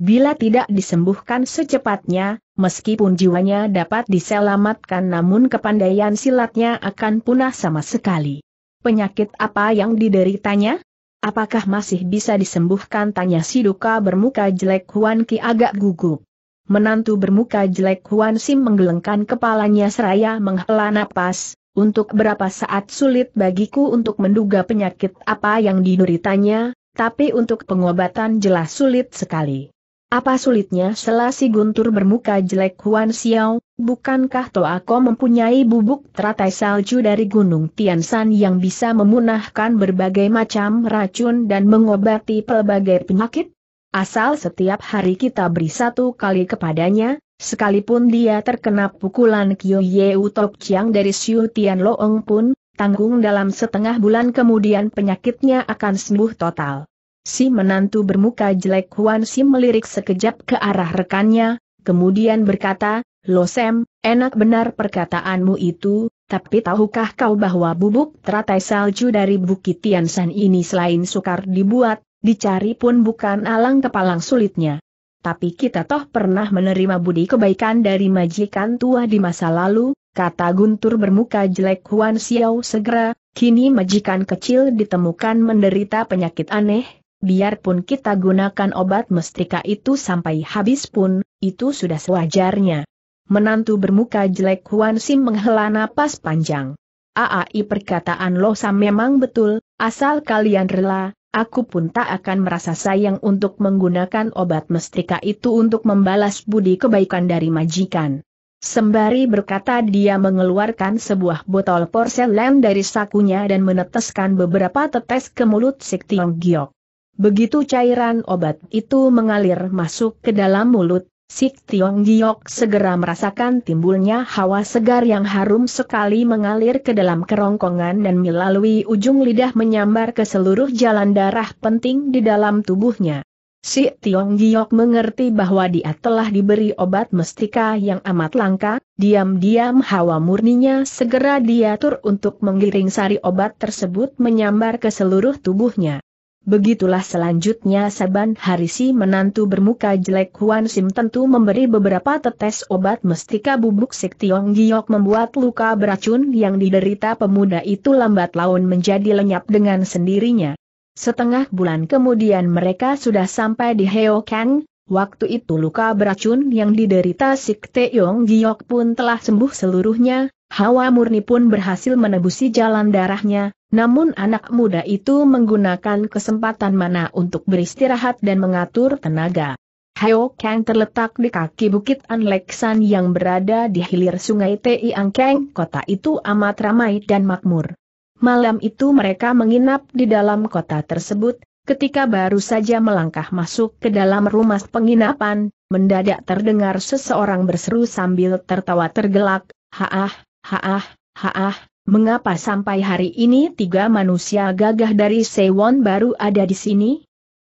Bila tidak disembuhkan secepatnya, meskipun jiwanya dapat diselamatkan namun kepandaian silatnya akan punah sama sekali. Penyakit apa yang dideritanya? Apakah masih bisa disembuhkan? Tanya si duka bermuka jelek Huan Ki agak gugup menantu bermuka jelek Huan Sim menggelengkan kepalanya seraya menghela napas, untuk berapa saat sulit bagiku untuk menduga penyakit apa yang dinuritanya, tapi untuk pengobatan jelas sulit sekali. Apa sulitnya selasi guntur bermuka jelek Huan Xiao, bukankah Toako mempunyai bubuk teratai salju dari Gunung Tiansan yang bisa memunahkan berbagai macam racun dan mengobati pelbagai penyakit? Asal setiap hari kita beri satu kali kepadanya, sekalipun dia terkena pukulan Kyo Yeu Tok Chiang dari Siu Tian Loong pun, tanggung dalam setengah bulan kemudian penyakitnya akan sembuh total. Si menantu bermuka jelek Huan Sim melirik sekejap ke arah rekannya, kemudian berkata, Lo Sam, enak benar perkataanmu itu, tapi tahukah kau bahwa bubuk teratai salju dari Bukit Tiansan ini selain sukar dibuat, Dicari pun bukan alang kepalang sulitnya. Tapi kita toh pernah menerima budi kebaikan dari majikan tua di masa lalu, kata Guntur bermuka jelek Huan Xiao segera, kini majikan kecil ditemukan menderita penyakit aneh, biarpun kita gunakan obat mestika itu sampai habis pun, itu sudah sewajarnya. Menantu bermuka jelek Huan Sim menghela napas panjang. Aai perkataan Losa memang betul, asal kalian rela, aku pun tak akan merasa sayang untuk menggunakan obat mestika itu untuk membalas budi kebaikan dari majikan. Sembari berkata dia mengeluarkan sebuah botol porselen dari sakunya dan meneteskan beberapa tetes ke mulut Sik Tiong Giok. Begitu cairan obat itu mengalir masuk ke dalam mulut, Sik Tiong Giok segera merasakan timbulnya hawa segar yang harum sekali mengalir ke dalam kerongkongan dan melalui ujung lidah menyambar ke seluruh jalan darah penting di dalam tubuhnya. Si Tiong Giok mengerti bahwa dia telah diberi obat mestika yang amat langka, diam-diam hawa murninya segera diatur untuk menggiring sari obat tersebut menyambar ke seluruh tubuhnya. Begitulah selanjutnya Saban Harisi menantu bermuka jelek Huan Sim tentu memberi beberapa tetes obat mestika bubuk Sik Tiong Giok membuat luka beracun yang diderita pemuda itu lambat laun menjadi lenyap dengan sendirinya. Setengah bulan kemudian mereka sudah sampai di Heo Kang, waktu itu luka beracun yang diderita Sik Tiong Giok pun telah sembuh seluruhnya, Hawa murni pun berhasil menebusi jalan darahnya, namun anak muda itu menggunakan kesempatan mana untuk beristirahat dan mengatur tenaga. Hayo Kang terletak di kaki Bukit Anleksan yang berada di hilir sungai Ti Angkeng, kota itu amat ramai dan makmur. Malam itu mereka menginap di dalam kota tersebut, ketika baru saja melangkah masuk ke dalam rumah penginapan, mendadak terdengar seseorang berseru sambil tertawa tergelak, Haah, Haah, haah, mengapa sampai hari ini tiga manusia gagah dari Sewon baru ada di sini?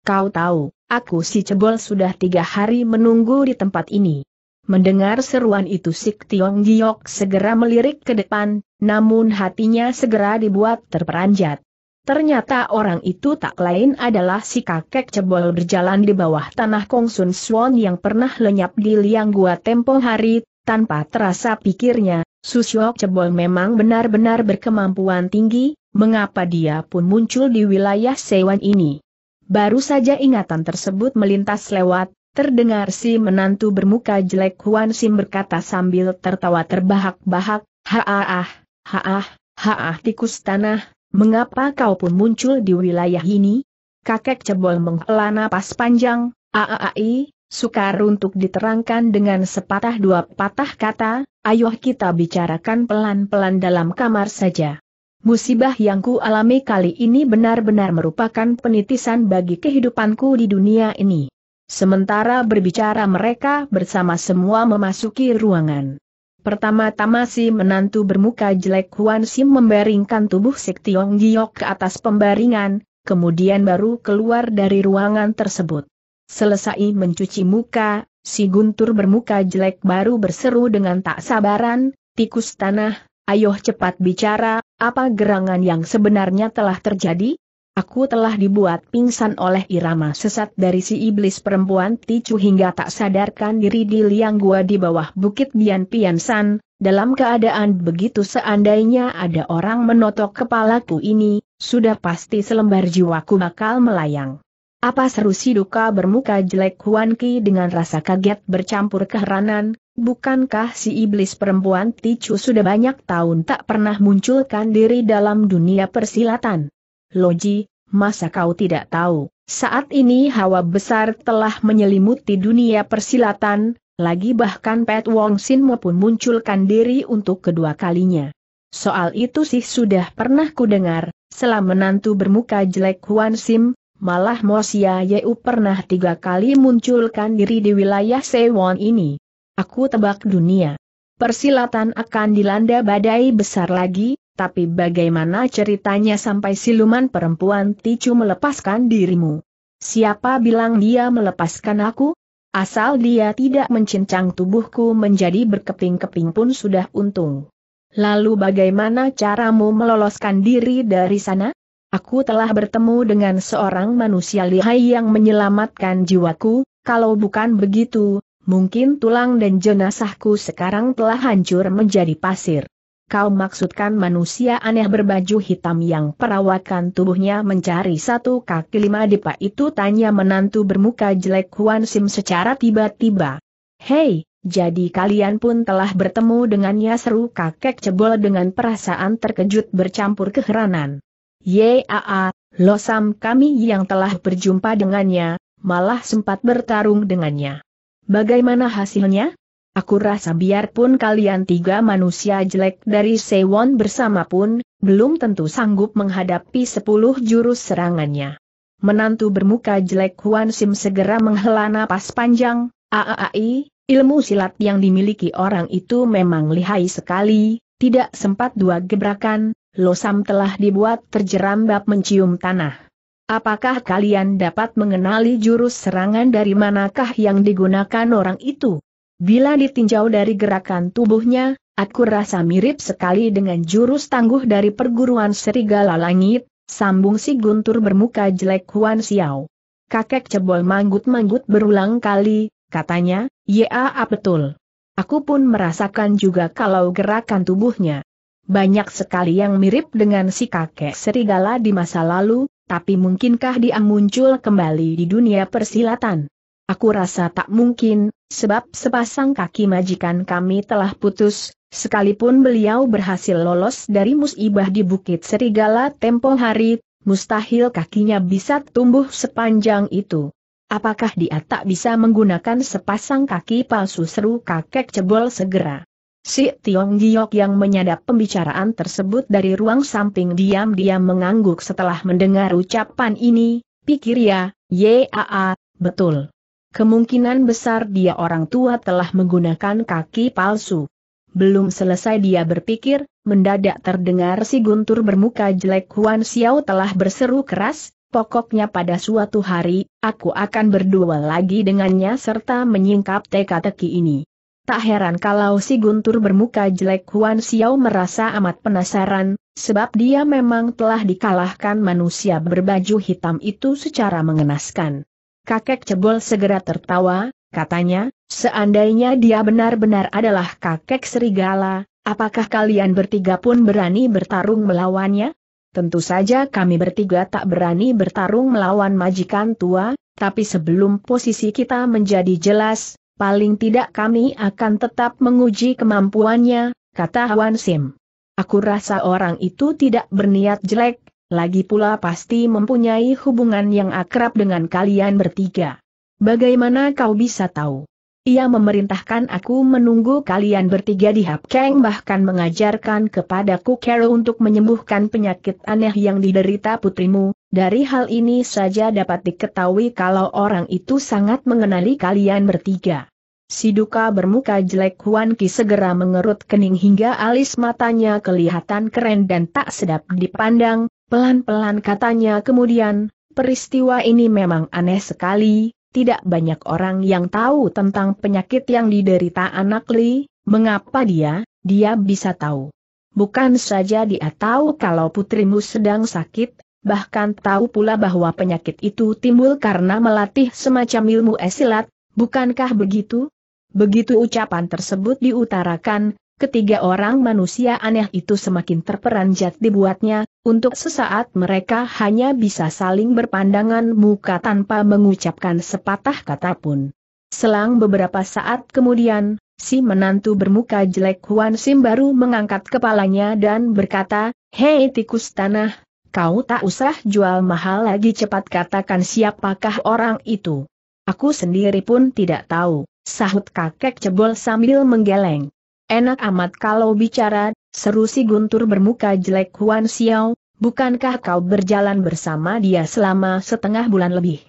Kau tahu, aku si Cebol sudah tiga hari menunggu di tempat ini. Mendengar seruan itu Sik Tiong Giok segera melirik ke depan, namun hatinya segera dibuat terperanjat. Ternyata orang itu tak lain adalah si kakek cebol berjalan di bawah tanah Kongsun Swan yang pernah lenyap di liang gua tempo hari, tanpa terasa pikirnya, Susyok Cebol memang benar-benar berkemampuan tinggi, mengapa dia pun muncul di wilayah Sewan ini. Baru saja ingatan tersebut melintas lewat, terdengar si menantu bermuka jelek Huan Sim berkata sambil tertawa terbahak-bahak, Haah, haah, haah tikus tanah, mengapa kau pun muncul di wilayah ini? Kakek Cebol menghela napas panjang, Aai, Sukar untuk diterangkan dengan sepatah dua patah kata, ayo kita bicarakan pelan-pelan dalam kamar saja. Musibah yang ku alami kali ini benar-benar merupakan penitisan bagi kehidupanku di dunia ini. Sementara berbicara mereka bersama semua memasuki ruangan. Pertama-tama si menantu bermuka jelek Huan Sim membaringkan tubuh Sik Tiong Giok ke atas pembaringan, kemudian baru keluar dari ruangan tersebut. Selesai mencuci muka, si Guntur bermuka jelek baru berseru dengan tak sabaran, tikus tanah, ayo cepat bicara, apa gerangan yang sebenarnya telah terjadi? Aku telah dibuat pingsan oleh irama sesat dari si iblis perempuan Ticu hingga tak sadarkan diri di liang gua di bawah bukit Bian Piansan, dalam keadaan begitu seandainya ada orang menotok kepalaku ini, sudah pasti selembar jiwaku bakal melayang. Apa seru si duka bermuka jelek Huan Ki dengan rasa kaget bercampur keheranan, bukankah si iblis perempuan Ticu sudah banyak tahun tak pernah munculkan diri dalam dunia persilatan? Loji, masa kau tidak tahu, saat ini hawa besar telah menyelimuti dunia persilatan, lagi bahkan Pet Wong Sinmo pun munculkan diri untuk kedua kalinya. Soal itu sih sudah pernah kudengar, setelah menantu bermuka jelek Huan Sim, Malah Mosia Yeu pernah tiga kali munculkan diri di wilayah Sewon ini. Aku tebak dunia. Persilatan akan dilanda badai besar lagi, tapi bagaimana ceritanya sampai siluman perempuan Ticu melepaskan dirimu? Siapa bilang dia melepaskan aku? Asal dia tidak mencincang tubuhku menjadi berkeping-keping pun sudah untung. Lalu bagaimana caramu meloloskan diri dari sana? Aku telah bertemu dengan seorang manusia lihai yang menyelamatkan jiwaku, kalau bukan begitu, mungkin tulang dan jenazahku sekarang telah hancur menjadi pasir. Kau maksudkan manusia aneh berbaju hitam yang perawakan tubuhnya mencari satu kaki lima depa itu tanya menantu bermuka jelek Huan Sim secara tiba-tiba. Hei, jadi kalian pun telah bertemu dengannya seru kakek cebol dengan perasaan terkejut bercampur keheranan. Yaa, losam kami yang telah berjumpa dengannya, malah sempat bertarung dengannya. Bagaimana hasilnya? Aku rasa biarpun kalian tiga manusia jelek dari Sewon bersama pun, belum tentu sanggup menghadapi sepuluh jurus serangannya. Menantu bermuka jelek Huan Sim segera menghela napas panjang, Aaai, ilmu silat yang dimiliki orang itu memang lihai sekali, tidak sempat dua gebrakan, Losam telah dibuat terjerambab mencium tanah. Apakah kalian dapat mengenali jurus serangan dari manakah yang digunakan orang itu? Bila ditinjau dari gerakan tubuhnya, aku rasa mirip sekali dengan jurus tangguh dari perguruan serigala langit, sambung si Guntur bermuka jelek Huan Xiao. Kakek cebol manggut-manggut berulang kali, katanya, ya betul. Aku pun merasakan juga kalau gerakan tubuhnya banyak sekali yang mirip dengan si kakek serigala di masa lalu, tapi mungkinkah dia muncul kembali di dunia persilatan? Aku rasa tak mungkin, sebab sepasang kaki majikan kami telah putus, sekalipun beliau berhasil lolos dari musibah di Bukit Serigala tempo hari, mustahil kakinya bisa tumbuh sepanjang itu. Apakah dia tak bisa menggunakan sepasang kaki palsu seru kakek cebol segera? Si Tiong Giok yang menyadap pembicaraan tersebut dari ruang samping diam-diam mengangguk setelah mendengar ucapan ini, pikir ya, yaa, betul. Kemungkinan besar dia orang tua telah menggunakan kaki palsu. Belum selesai dia berpikir, mendadak terdengar si Guntur bermuka jelek Huan Xiao telah berseru keras, pokoknya pada suatu hari, aku akan berdua lagi dengannya serta menyingkap teka-teki ini. Tak heran kalau si Guntur bermuka jelek Huan Xiao merasa amat penasaran, sebab dia memang telah dikalahkan manusia berbaju hitam itu secara mengenaskan. Kakek Cebol segera tertawa, katanya, seandainya dia benar-benar adalah kakek serigala, apakah kalian bertiga pun berani bertarung melawannya? Tentu saja kami bertiga tak berani bertarung melawan majikan tua, tapi sebelum posisi kita menjadi jelas, paling tidak kami akan tetap menguji kemampuannya, kata Wan Sim. Aku rasa orang itu tidak berniat jelek, lagi pula pasti mempunyai hubungan yang akrab dengan kalian bertiga. Bagaimana kau bisa tahu? Ia memerintahkan aku menunggu kalian bertiga di Hap bahkan mengajarkan kepadaku Kero untuk menyembuhkan penyakit aneh yang diderita putrimu. Dari hal ini saja dapat diketahui kalau orang itu sangat mengenali kalian bertiga. Siduka bermuka jelek Huan Ki segera mengerut kening hingga alis matanya kelihatan keren dan tak sedap dipandang, pelan-pelan katanya kemudian, peristiwa ini memang aneh sekali, tidak banyak orang yang tahu tentang penyakit yang diderita anak Li, mengapa dia, dia bisa tahu. Bukan saja dia tahu kalau putrimu sedang sakit, bahkan tahu pula bahwa penyakit itu timbul karena melatih semacam ilmu esilat, bukankah begitu? Begitu ucapan tersebut diutarakan, ketiga orang manusia aneh itu semakin terperanjat dibuatnya, untuk sesaat mereka hanya bisa saling berpandangan muka tanpa mengucapkan sepatah kata pun. Selang beberapa saat kemudian, si menantu bermuka jelek Huan Sim baru mengangkat kepalanya dan berkata, Hei tikus tanah, kau tak usah jual mahal lagi cepat katakan siapakah orang itu. Aku sendiri pun tidak tahu, sahut kakek cebol sambil menggeleng. Enak amat kalau bicara, seru si Guntur bermuka jelek Huan Xiao, bukankah kau berjalan bersama dia selama setengah bulan lebih?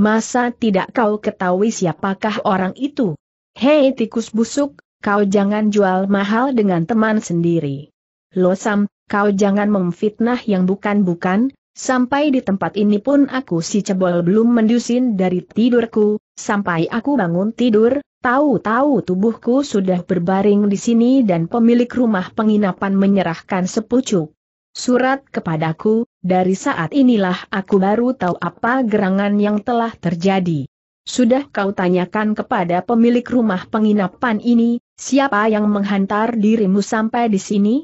Masa tidak kau ketahui siapakah orang itu? Hei tikus busuk, kau jangan jual mahal dengan teman sendiri. Lo Sam, kau jangan memfitnah yang bukan-bukan, Sampai di tempat ini pun aku si cebol belum mendusin dari tidurku, sampai aku bangun tidur, Tahu-tahu tubuhku sudah berbaring di sini dan pemilik rumah penginapan menyerahkan sepucuk surat kepadaku, dari saat inilah aku baru tahu apa gerangan yang telah terjadi. Sudah kau tanyakan kepada pemilik rumah penginapan ini, siapa yang menghantar dirimu sampai di sini?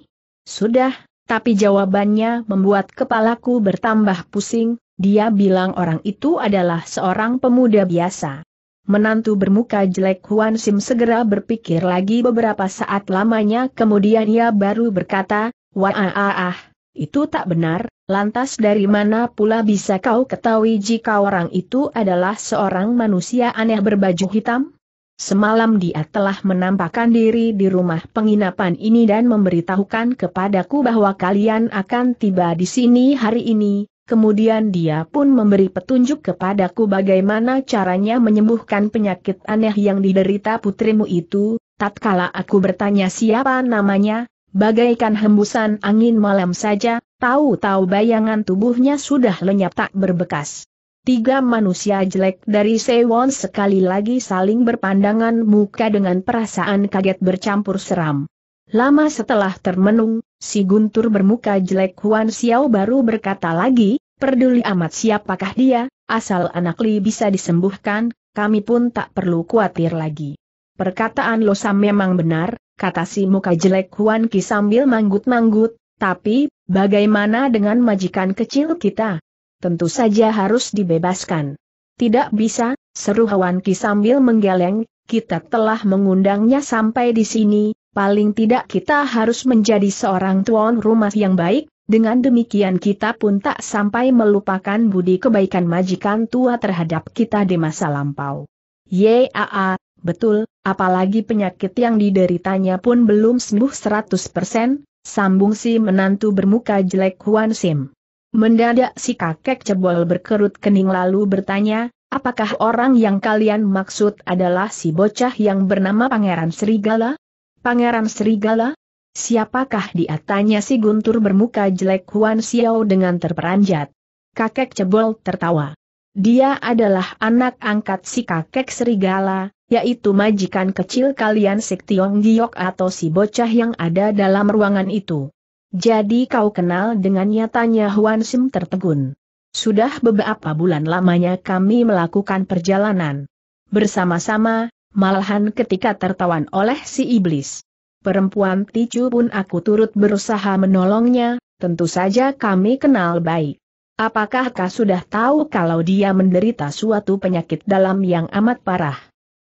Sudah, tapi jawabannya membuat kepalaku bertambah pusing, dia bilang orang itu adalah seorang pemuda biasa. Menantu bermuka jelek Huan Sim segera berpikir lagi beberapa saat lamanya kemudian ia baru berkata, Wah ah ah itu tak benar, lantas dari mana pula bisa kau ketahui jika orang itu adalah seorang manusia aneh berbaju hitam? Semalam dia telah menampakkan diri di rumah penginapan ini dan memberitahukan kepadaku bahwa kalian akan tiba di sini hari ini, Kemudian dia pun memberi petunjuk kepadaku bagaimana caranya menyembuhkan penyakit aneh yang diderita putrimu itu, tatkala aku bertanya siapa namanya, bagaikan hembusan angin malam saja, tahu-tahu bayangan tubuhnya sudah lenyap tak berbekas. Tiga manusia jelek dari Sewon sekali lagi saling berpandangan muka dengan perasaan kaget bercampur seram. Lama setelah termenung, Si Guntur bermuka jelek Huan Xiao baru berkata lagi, peduli amat siapakah dia, asal anak Li bisa disembuhkan, kami pun tak perlu khawatir lagi. Perkataan Lo sam memang benar, kata si muka jelek Huan Ki sambil manggut-manggut, tapi, bagaimana dengan majikan kecil kita? Tentu saja harus dibebaskan. Tidak bisa, seru Huan Ki sambil menggeleng, kita telah mengundangnya sampai di sini, paling tidak kita harus menjadi seorang tuan rumah yang baik, dengan demikian kita pun tak sampai melupakan budi kebaikan majikan tua terhadap kita di masa lampau. Yaa, betul, apalagi penyakit yang dideritanya pun belum sembuh 100%, sambung si menantu bermuka jelek Huan Sim. Mendadak si kakek cebol berkerut kening lalu bertanya, apakah orang yang kalian maksud adalah si bocah yang bernama Pangeran Serigala? Pangeran Serigala? Siapakah dia tanya si Guntur bermuka jelek Huan Xiao dengan terperanjat. Kakek cebol tertawa. Dia adalah anak angkat si kakek Serigala, yaitu majikan kecil kalian si Tiong Giok atau si bocah yang ada dalam ruangan itu. Jadi kau kenal dengannya tanya Huan Sim tertegun. Sudah beberapa bulan lamanya kami melakukan perjalanan. Bersama-sama, Malahan ketika tertawan oleh si iblis. Perempuan ticu pun aku turut berusaha menolongnya, tentu saja kami kenal baik. Apakah kau sudah tahu kalau dia menderita suatu penyakit dalam yang amat parah?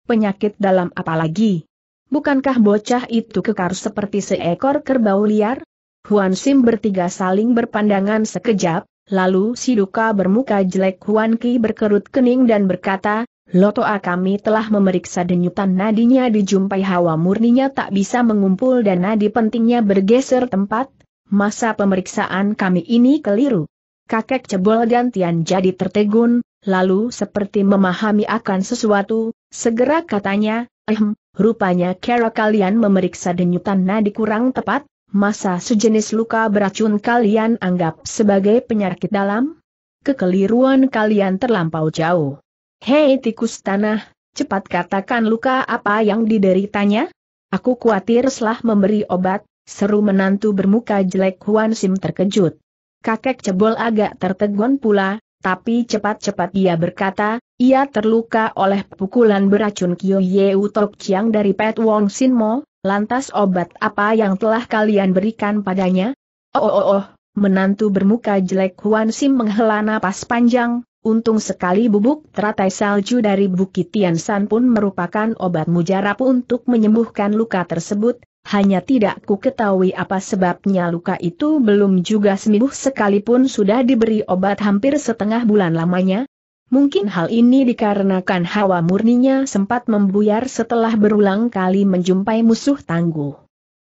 Penyakit dalam apalagi? Bukankah bocah itu kekar seperti seekor kerbau liar? Huan Sim bertiga saling berpandangan sekejap, lalu si duka bermuka jelek Huan Ki berkerut kening dan berkata, Lotoa kami telah memeriksa denyutan nadinya dijumpai hawa murninya tak bisa mengumpul dan nadi pentingnya bergeser tempat, masa pemeriksaan kami ini keliru. Kakek cebol gantian jadi tertegun, lalu seperti memahami akan sesuatu, segera katanya, ehm, rupanya kera kalian memeriksa denyutan nadi kurang tepat, masa sejenis luka beracun kalian anggap sebagai penyakit dalam? Kekeliruan kalian terlampau jauh. Hei tikus tanah, cepat katakan luka apa yang dideritanya? Aku khawatir setelah memberi obat, seru menantu bermuka jelek Huan Sim terkejut. Kakek cebol agak tertegun pula, tapi cepat-cepat ia berkata, ia terluka oleh pukulan beracun Kyo Yeu Tok Chiang dari Pet Wong Sin Mo, lantas obat apa yang telah kalian berikan padanya? Oh oh oh, menantu bermuka jelek Huan Sim menghela napas panjang, Untung sekali bubuk teratai salju dari Bukit San pun merupakan obat mujarab untuk menyembuhkan luka tersebut, hanya tidak ku ketahui apa sebabnya luka itu belum juga sembuh sekalipun sudah diberi obat hampir setengah bulan lamanya. Mungkin hal ini dikarenakan hawa murninya sempat membuyar setelah berulang kali menjumpai musuh tangguh.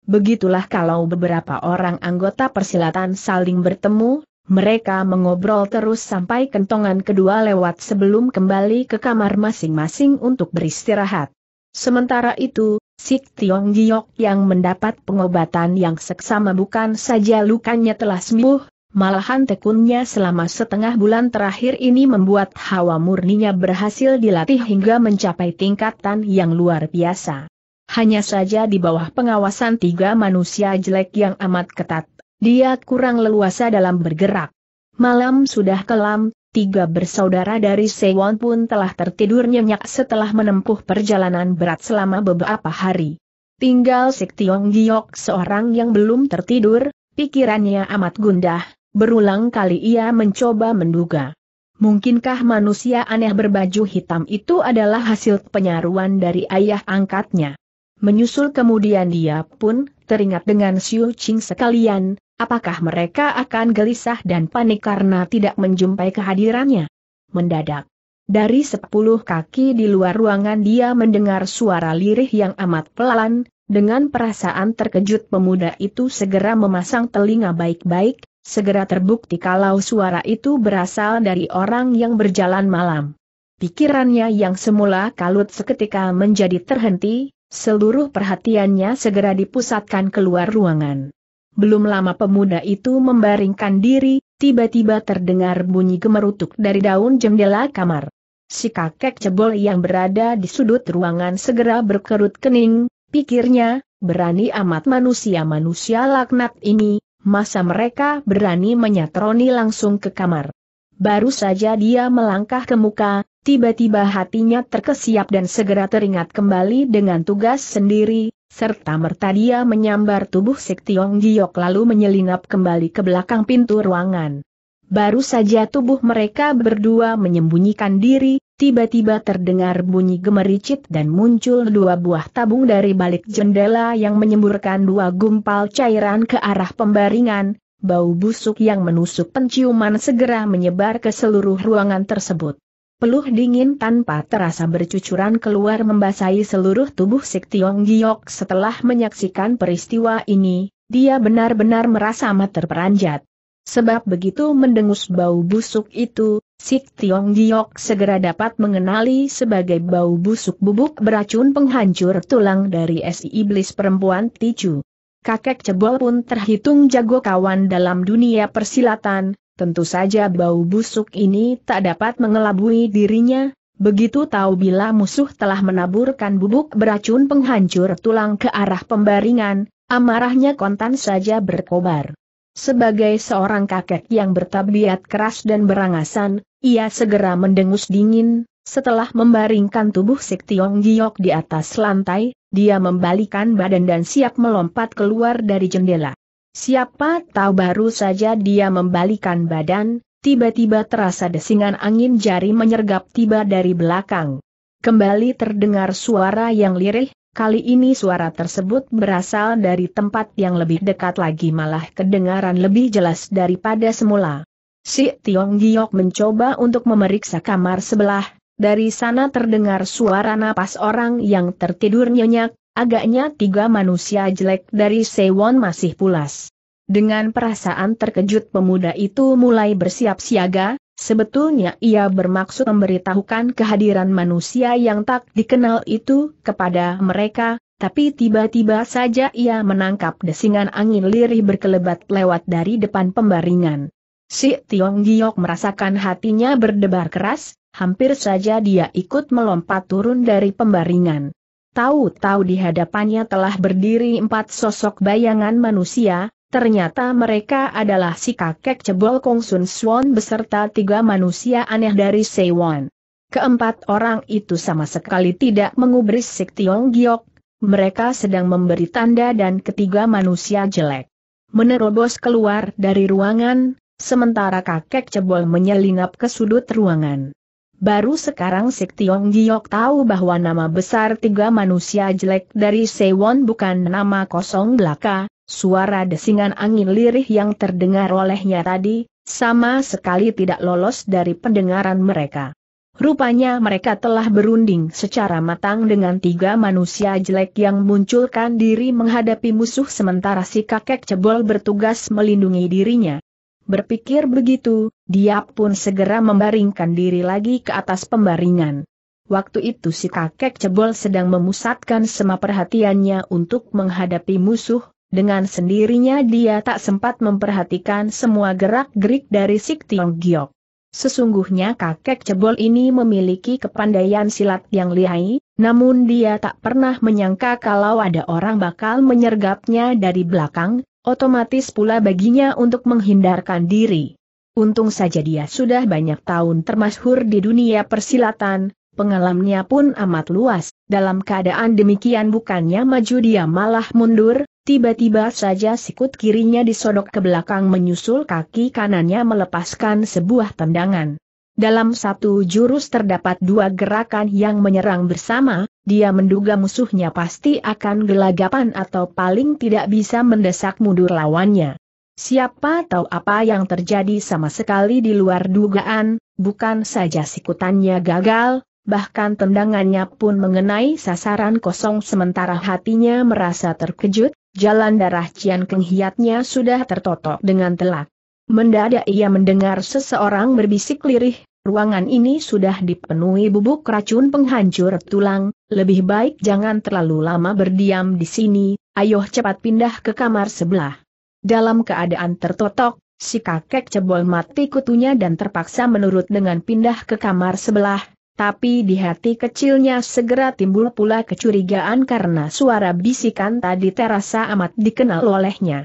Begitulah kalau beberapa orang anggota persilatan saling bertemu, mereka mengobrol terus sampai kentongan kedua lewat sebelum kembali ke kamar masing-masing untuk beristirahat. Sementara itu, Sik Tiong Giok yang mendapat pengobatan yang seksama bukan saja lukanya telah sembuh, malahan tekunnya selama setengah bulan terakhir ini membuat hawa murninya berhasil dilatih hingga mencapai tingkatan yang luar biasa. Hanya saja di bawah pengawasan tiga manusia jelek yang amat ketat, dia kurang leluasa dalam bergerak. Malam sudah kelam, tiga bersaudara dari Sewon pun telah tertidur nyenyak setelah menempuh perjalanan berat selama beberapa hari. Tinggal Sik Tiong Giok seorang yang belum tertidur, pikirannya amat gundah, berulang kali ia mencoba menduga. Mungkinkah manusia aneh berbaju hitam itu adalah hasil penyaruan dari ayah angkatnya? Menyusul kemudian dia pun teringat dengan Xiu Qing sekalian, apakah mereka akan gelisah dan panik karena tidak menjumpai kehadirannya? Mendadak. Dari sepuluh kaki di luar ruangan dia mendengar suara lirih yang amat pelan, dengan perasaan terkejut pemuda itu segera memasang telinga baik-baik, segera terbukti kalau suara itu berasal dari orang yang berjalan malam. Pikirannya yang semula kalut seketika menjadi terhenti, Seluruh perhatiannya segera dipusatkan keluar ruangan. Belum lama pemuda itu membaringkan diri, tiba-tiba terdengar bunyi gemerutuk dari daun jendela kamar. Si kakek cebol yang berada di sudut ruangan segera berkerut kening, pikirnya, berani amat manusia-manusia laknat ini, masa mereka berani menyatroni langsung ke kamar. Baru saja dia melangkah ke muka, tiba-tiba hatinya terkesiap dan segera teringat kembali dengan tugas sendiri, serta merta dia menyambar tubuh Sektiong Giok lalu menyelinap kembali ke belakang pintu ruangan. Baru saja tubuh mereka berdua menyembunyikan diri, tiba-tiba terdengar bunyi gemericit dan muncul dua buah tabung dari balik jendela yang menyemburkan dua gumpal cairan ke arah pembaringan, bau busuk yang menusuk penciuman segera menyebar ke seluruh ruangan tersebut. Peluh dingin tanpa terasa bercucuran keluar membasahi seluruh tubuh Sik Tiong Giok setelah menyaksikan peristiwa ini, dia benar-benar merasa amat terperanjat. Sebab begitu mendengus bau busuk itu, Sik Tiong Giok segera dapat mengenali sebagai bau busuk bubuk beracun penghancur tulang dari si iblis perempuan Tiju kakek cebol pun terhitung jago kawan dalam dunia persilatan, tentu saja bau busuk ini tak dapat mengelabui dirinya, begitu tahu bila musuh telah menaburkan bubuk beracun penghancur tulang ke arah pembaringan, amarahnya kontan saja berkobar. Sebagai seorang kakek yang bertabiat keras dan berangasan, ia segera mendengus dingin, setelah membaringkan tubuh Sik Tiong Giok di atas lantai, dia membalikan badan dan siap melompat keluar dari jendela. Siapa tahu baru saja dia membalikan badan, tiba-tiba terasa desingan angin jari menyergap tiba dari belakang. Kembali terdengar suara yang lirih, kali ini suara tersebut berasal dari tempat yang lebih dekat lagi malah kedengaran lebih jelas daripada semula. Si Tiong Giok mencoba untuk memeriksa kamar sebelah, dari sana terdengar suara napas orang yang tertidur nyenyak, agaknya tiga manusia jelek dari Sewon masih pulas. Dengan perasaan terkejut pemuda itu mulai bersiap siaga, sebetulnya ia bermaksud memberitahukan kehadiran manusia yang tak dikenal itu kepada mereka, tapi tiba-tiba saja ia menangkap desingan angin lirih berkelebat lewat dari depan pembaringan. Si Tiong Giok merasakan hatinya berdebar keras, hampir saja dia ikut melompat turun dari pembaringan. Tahu-tahu di hadapannya telah berdiri empat sosok bayangan manusia, ternyata mereka adalah si kakek cebol Kong Sun Swan beserta tiga manusia aneh dari Seiwon. Keempat orang itu sama sekali tidak mengubris Sik Tiong Giok, mereka sedang memberi tanda dan ketiga manusia jelek. Menerobos keluar dari ruangan, sementara kakek cebol menyelinap ke sudut ruangan. Baru sekarang Sik Tiong Giok tahu bahwa nama besar tiga manusia jelek dari Sewon bukan nama kosong belaka, suara desingan angin lirih yang terdengar olehnya tadi, sama sekali tidak lolos dari pendengaran mereka. Rupanya mereka telah berunding secara matang dengan tiga manusia jelek yang munculkan diri menghadapi musuh sementara si kakek cebol bertugas melindungi dirinya. Berpikir begitu, dia pun segera membaringkan diri lagi ke atas pembaringan. Waktu itu si kakek cebol sedang memusatkan semua perhatiannya untuk menghadapi musuh, dengan sendirinya dia tak sempat memperhatikan semua gerak-gerik dari Sik Tiong Giok. Sesungguhnya kakek cebol ini memiliki kepandaian silat yang lihai, namun dia tak pernah menyangka kalau ada orang bakal menyergapnya dari belakang, Otomatis pula baginya untuk menghindarkan diri. Untung saja dia sudah banyak tahun termasyhur di dunia persilatan, pengalamnya pun amat luas. Dalam keadaan demikian bukannya maju dia malah mundur, tiba-tiba saja sikut kirinya disodok ke belakang menyusul kaki kanannya melepaskan sebuah tendangan. Dalam satu jurus terdapat dua gerakan yang menyerang bersama, dia menduga musuhnya pasti akan gelagapan atau paling tidak bisa mendesak mundur lawannya. Siapa tahu apa yang terjadi sama sekali di luar dugaan, bukan saja sikutannya gagal, bahkan tendangannya pun mengenai sasaran kosong sementara hatinya merasa terkejut, jalan darah Cian Keng hiatnya sudah tertotok dengan telak. Mendadak ia mendengar seseorang berbisik lirih, ruangan ini sudah dipenuhi bubuk racun penghancur tulang, lebih baik jangan terlalu lama berdiam di sini, ayo cepat pindah ke kamar sebelah. Dalam keadaan tertotok, si kakek cebol mati kutunya dan terpaksa menurut dengan pindah ke kamar sebelah, tapi di hati kecilnya segera timbul pula kecurigaan karena suara bisikan tadi terasa amat dikenal olehnya.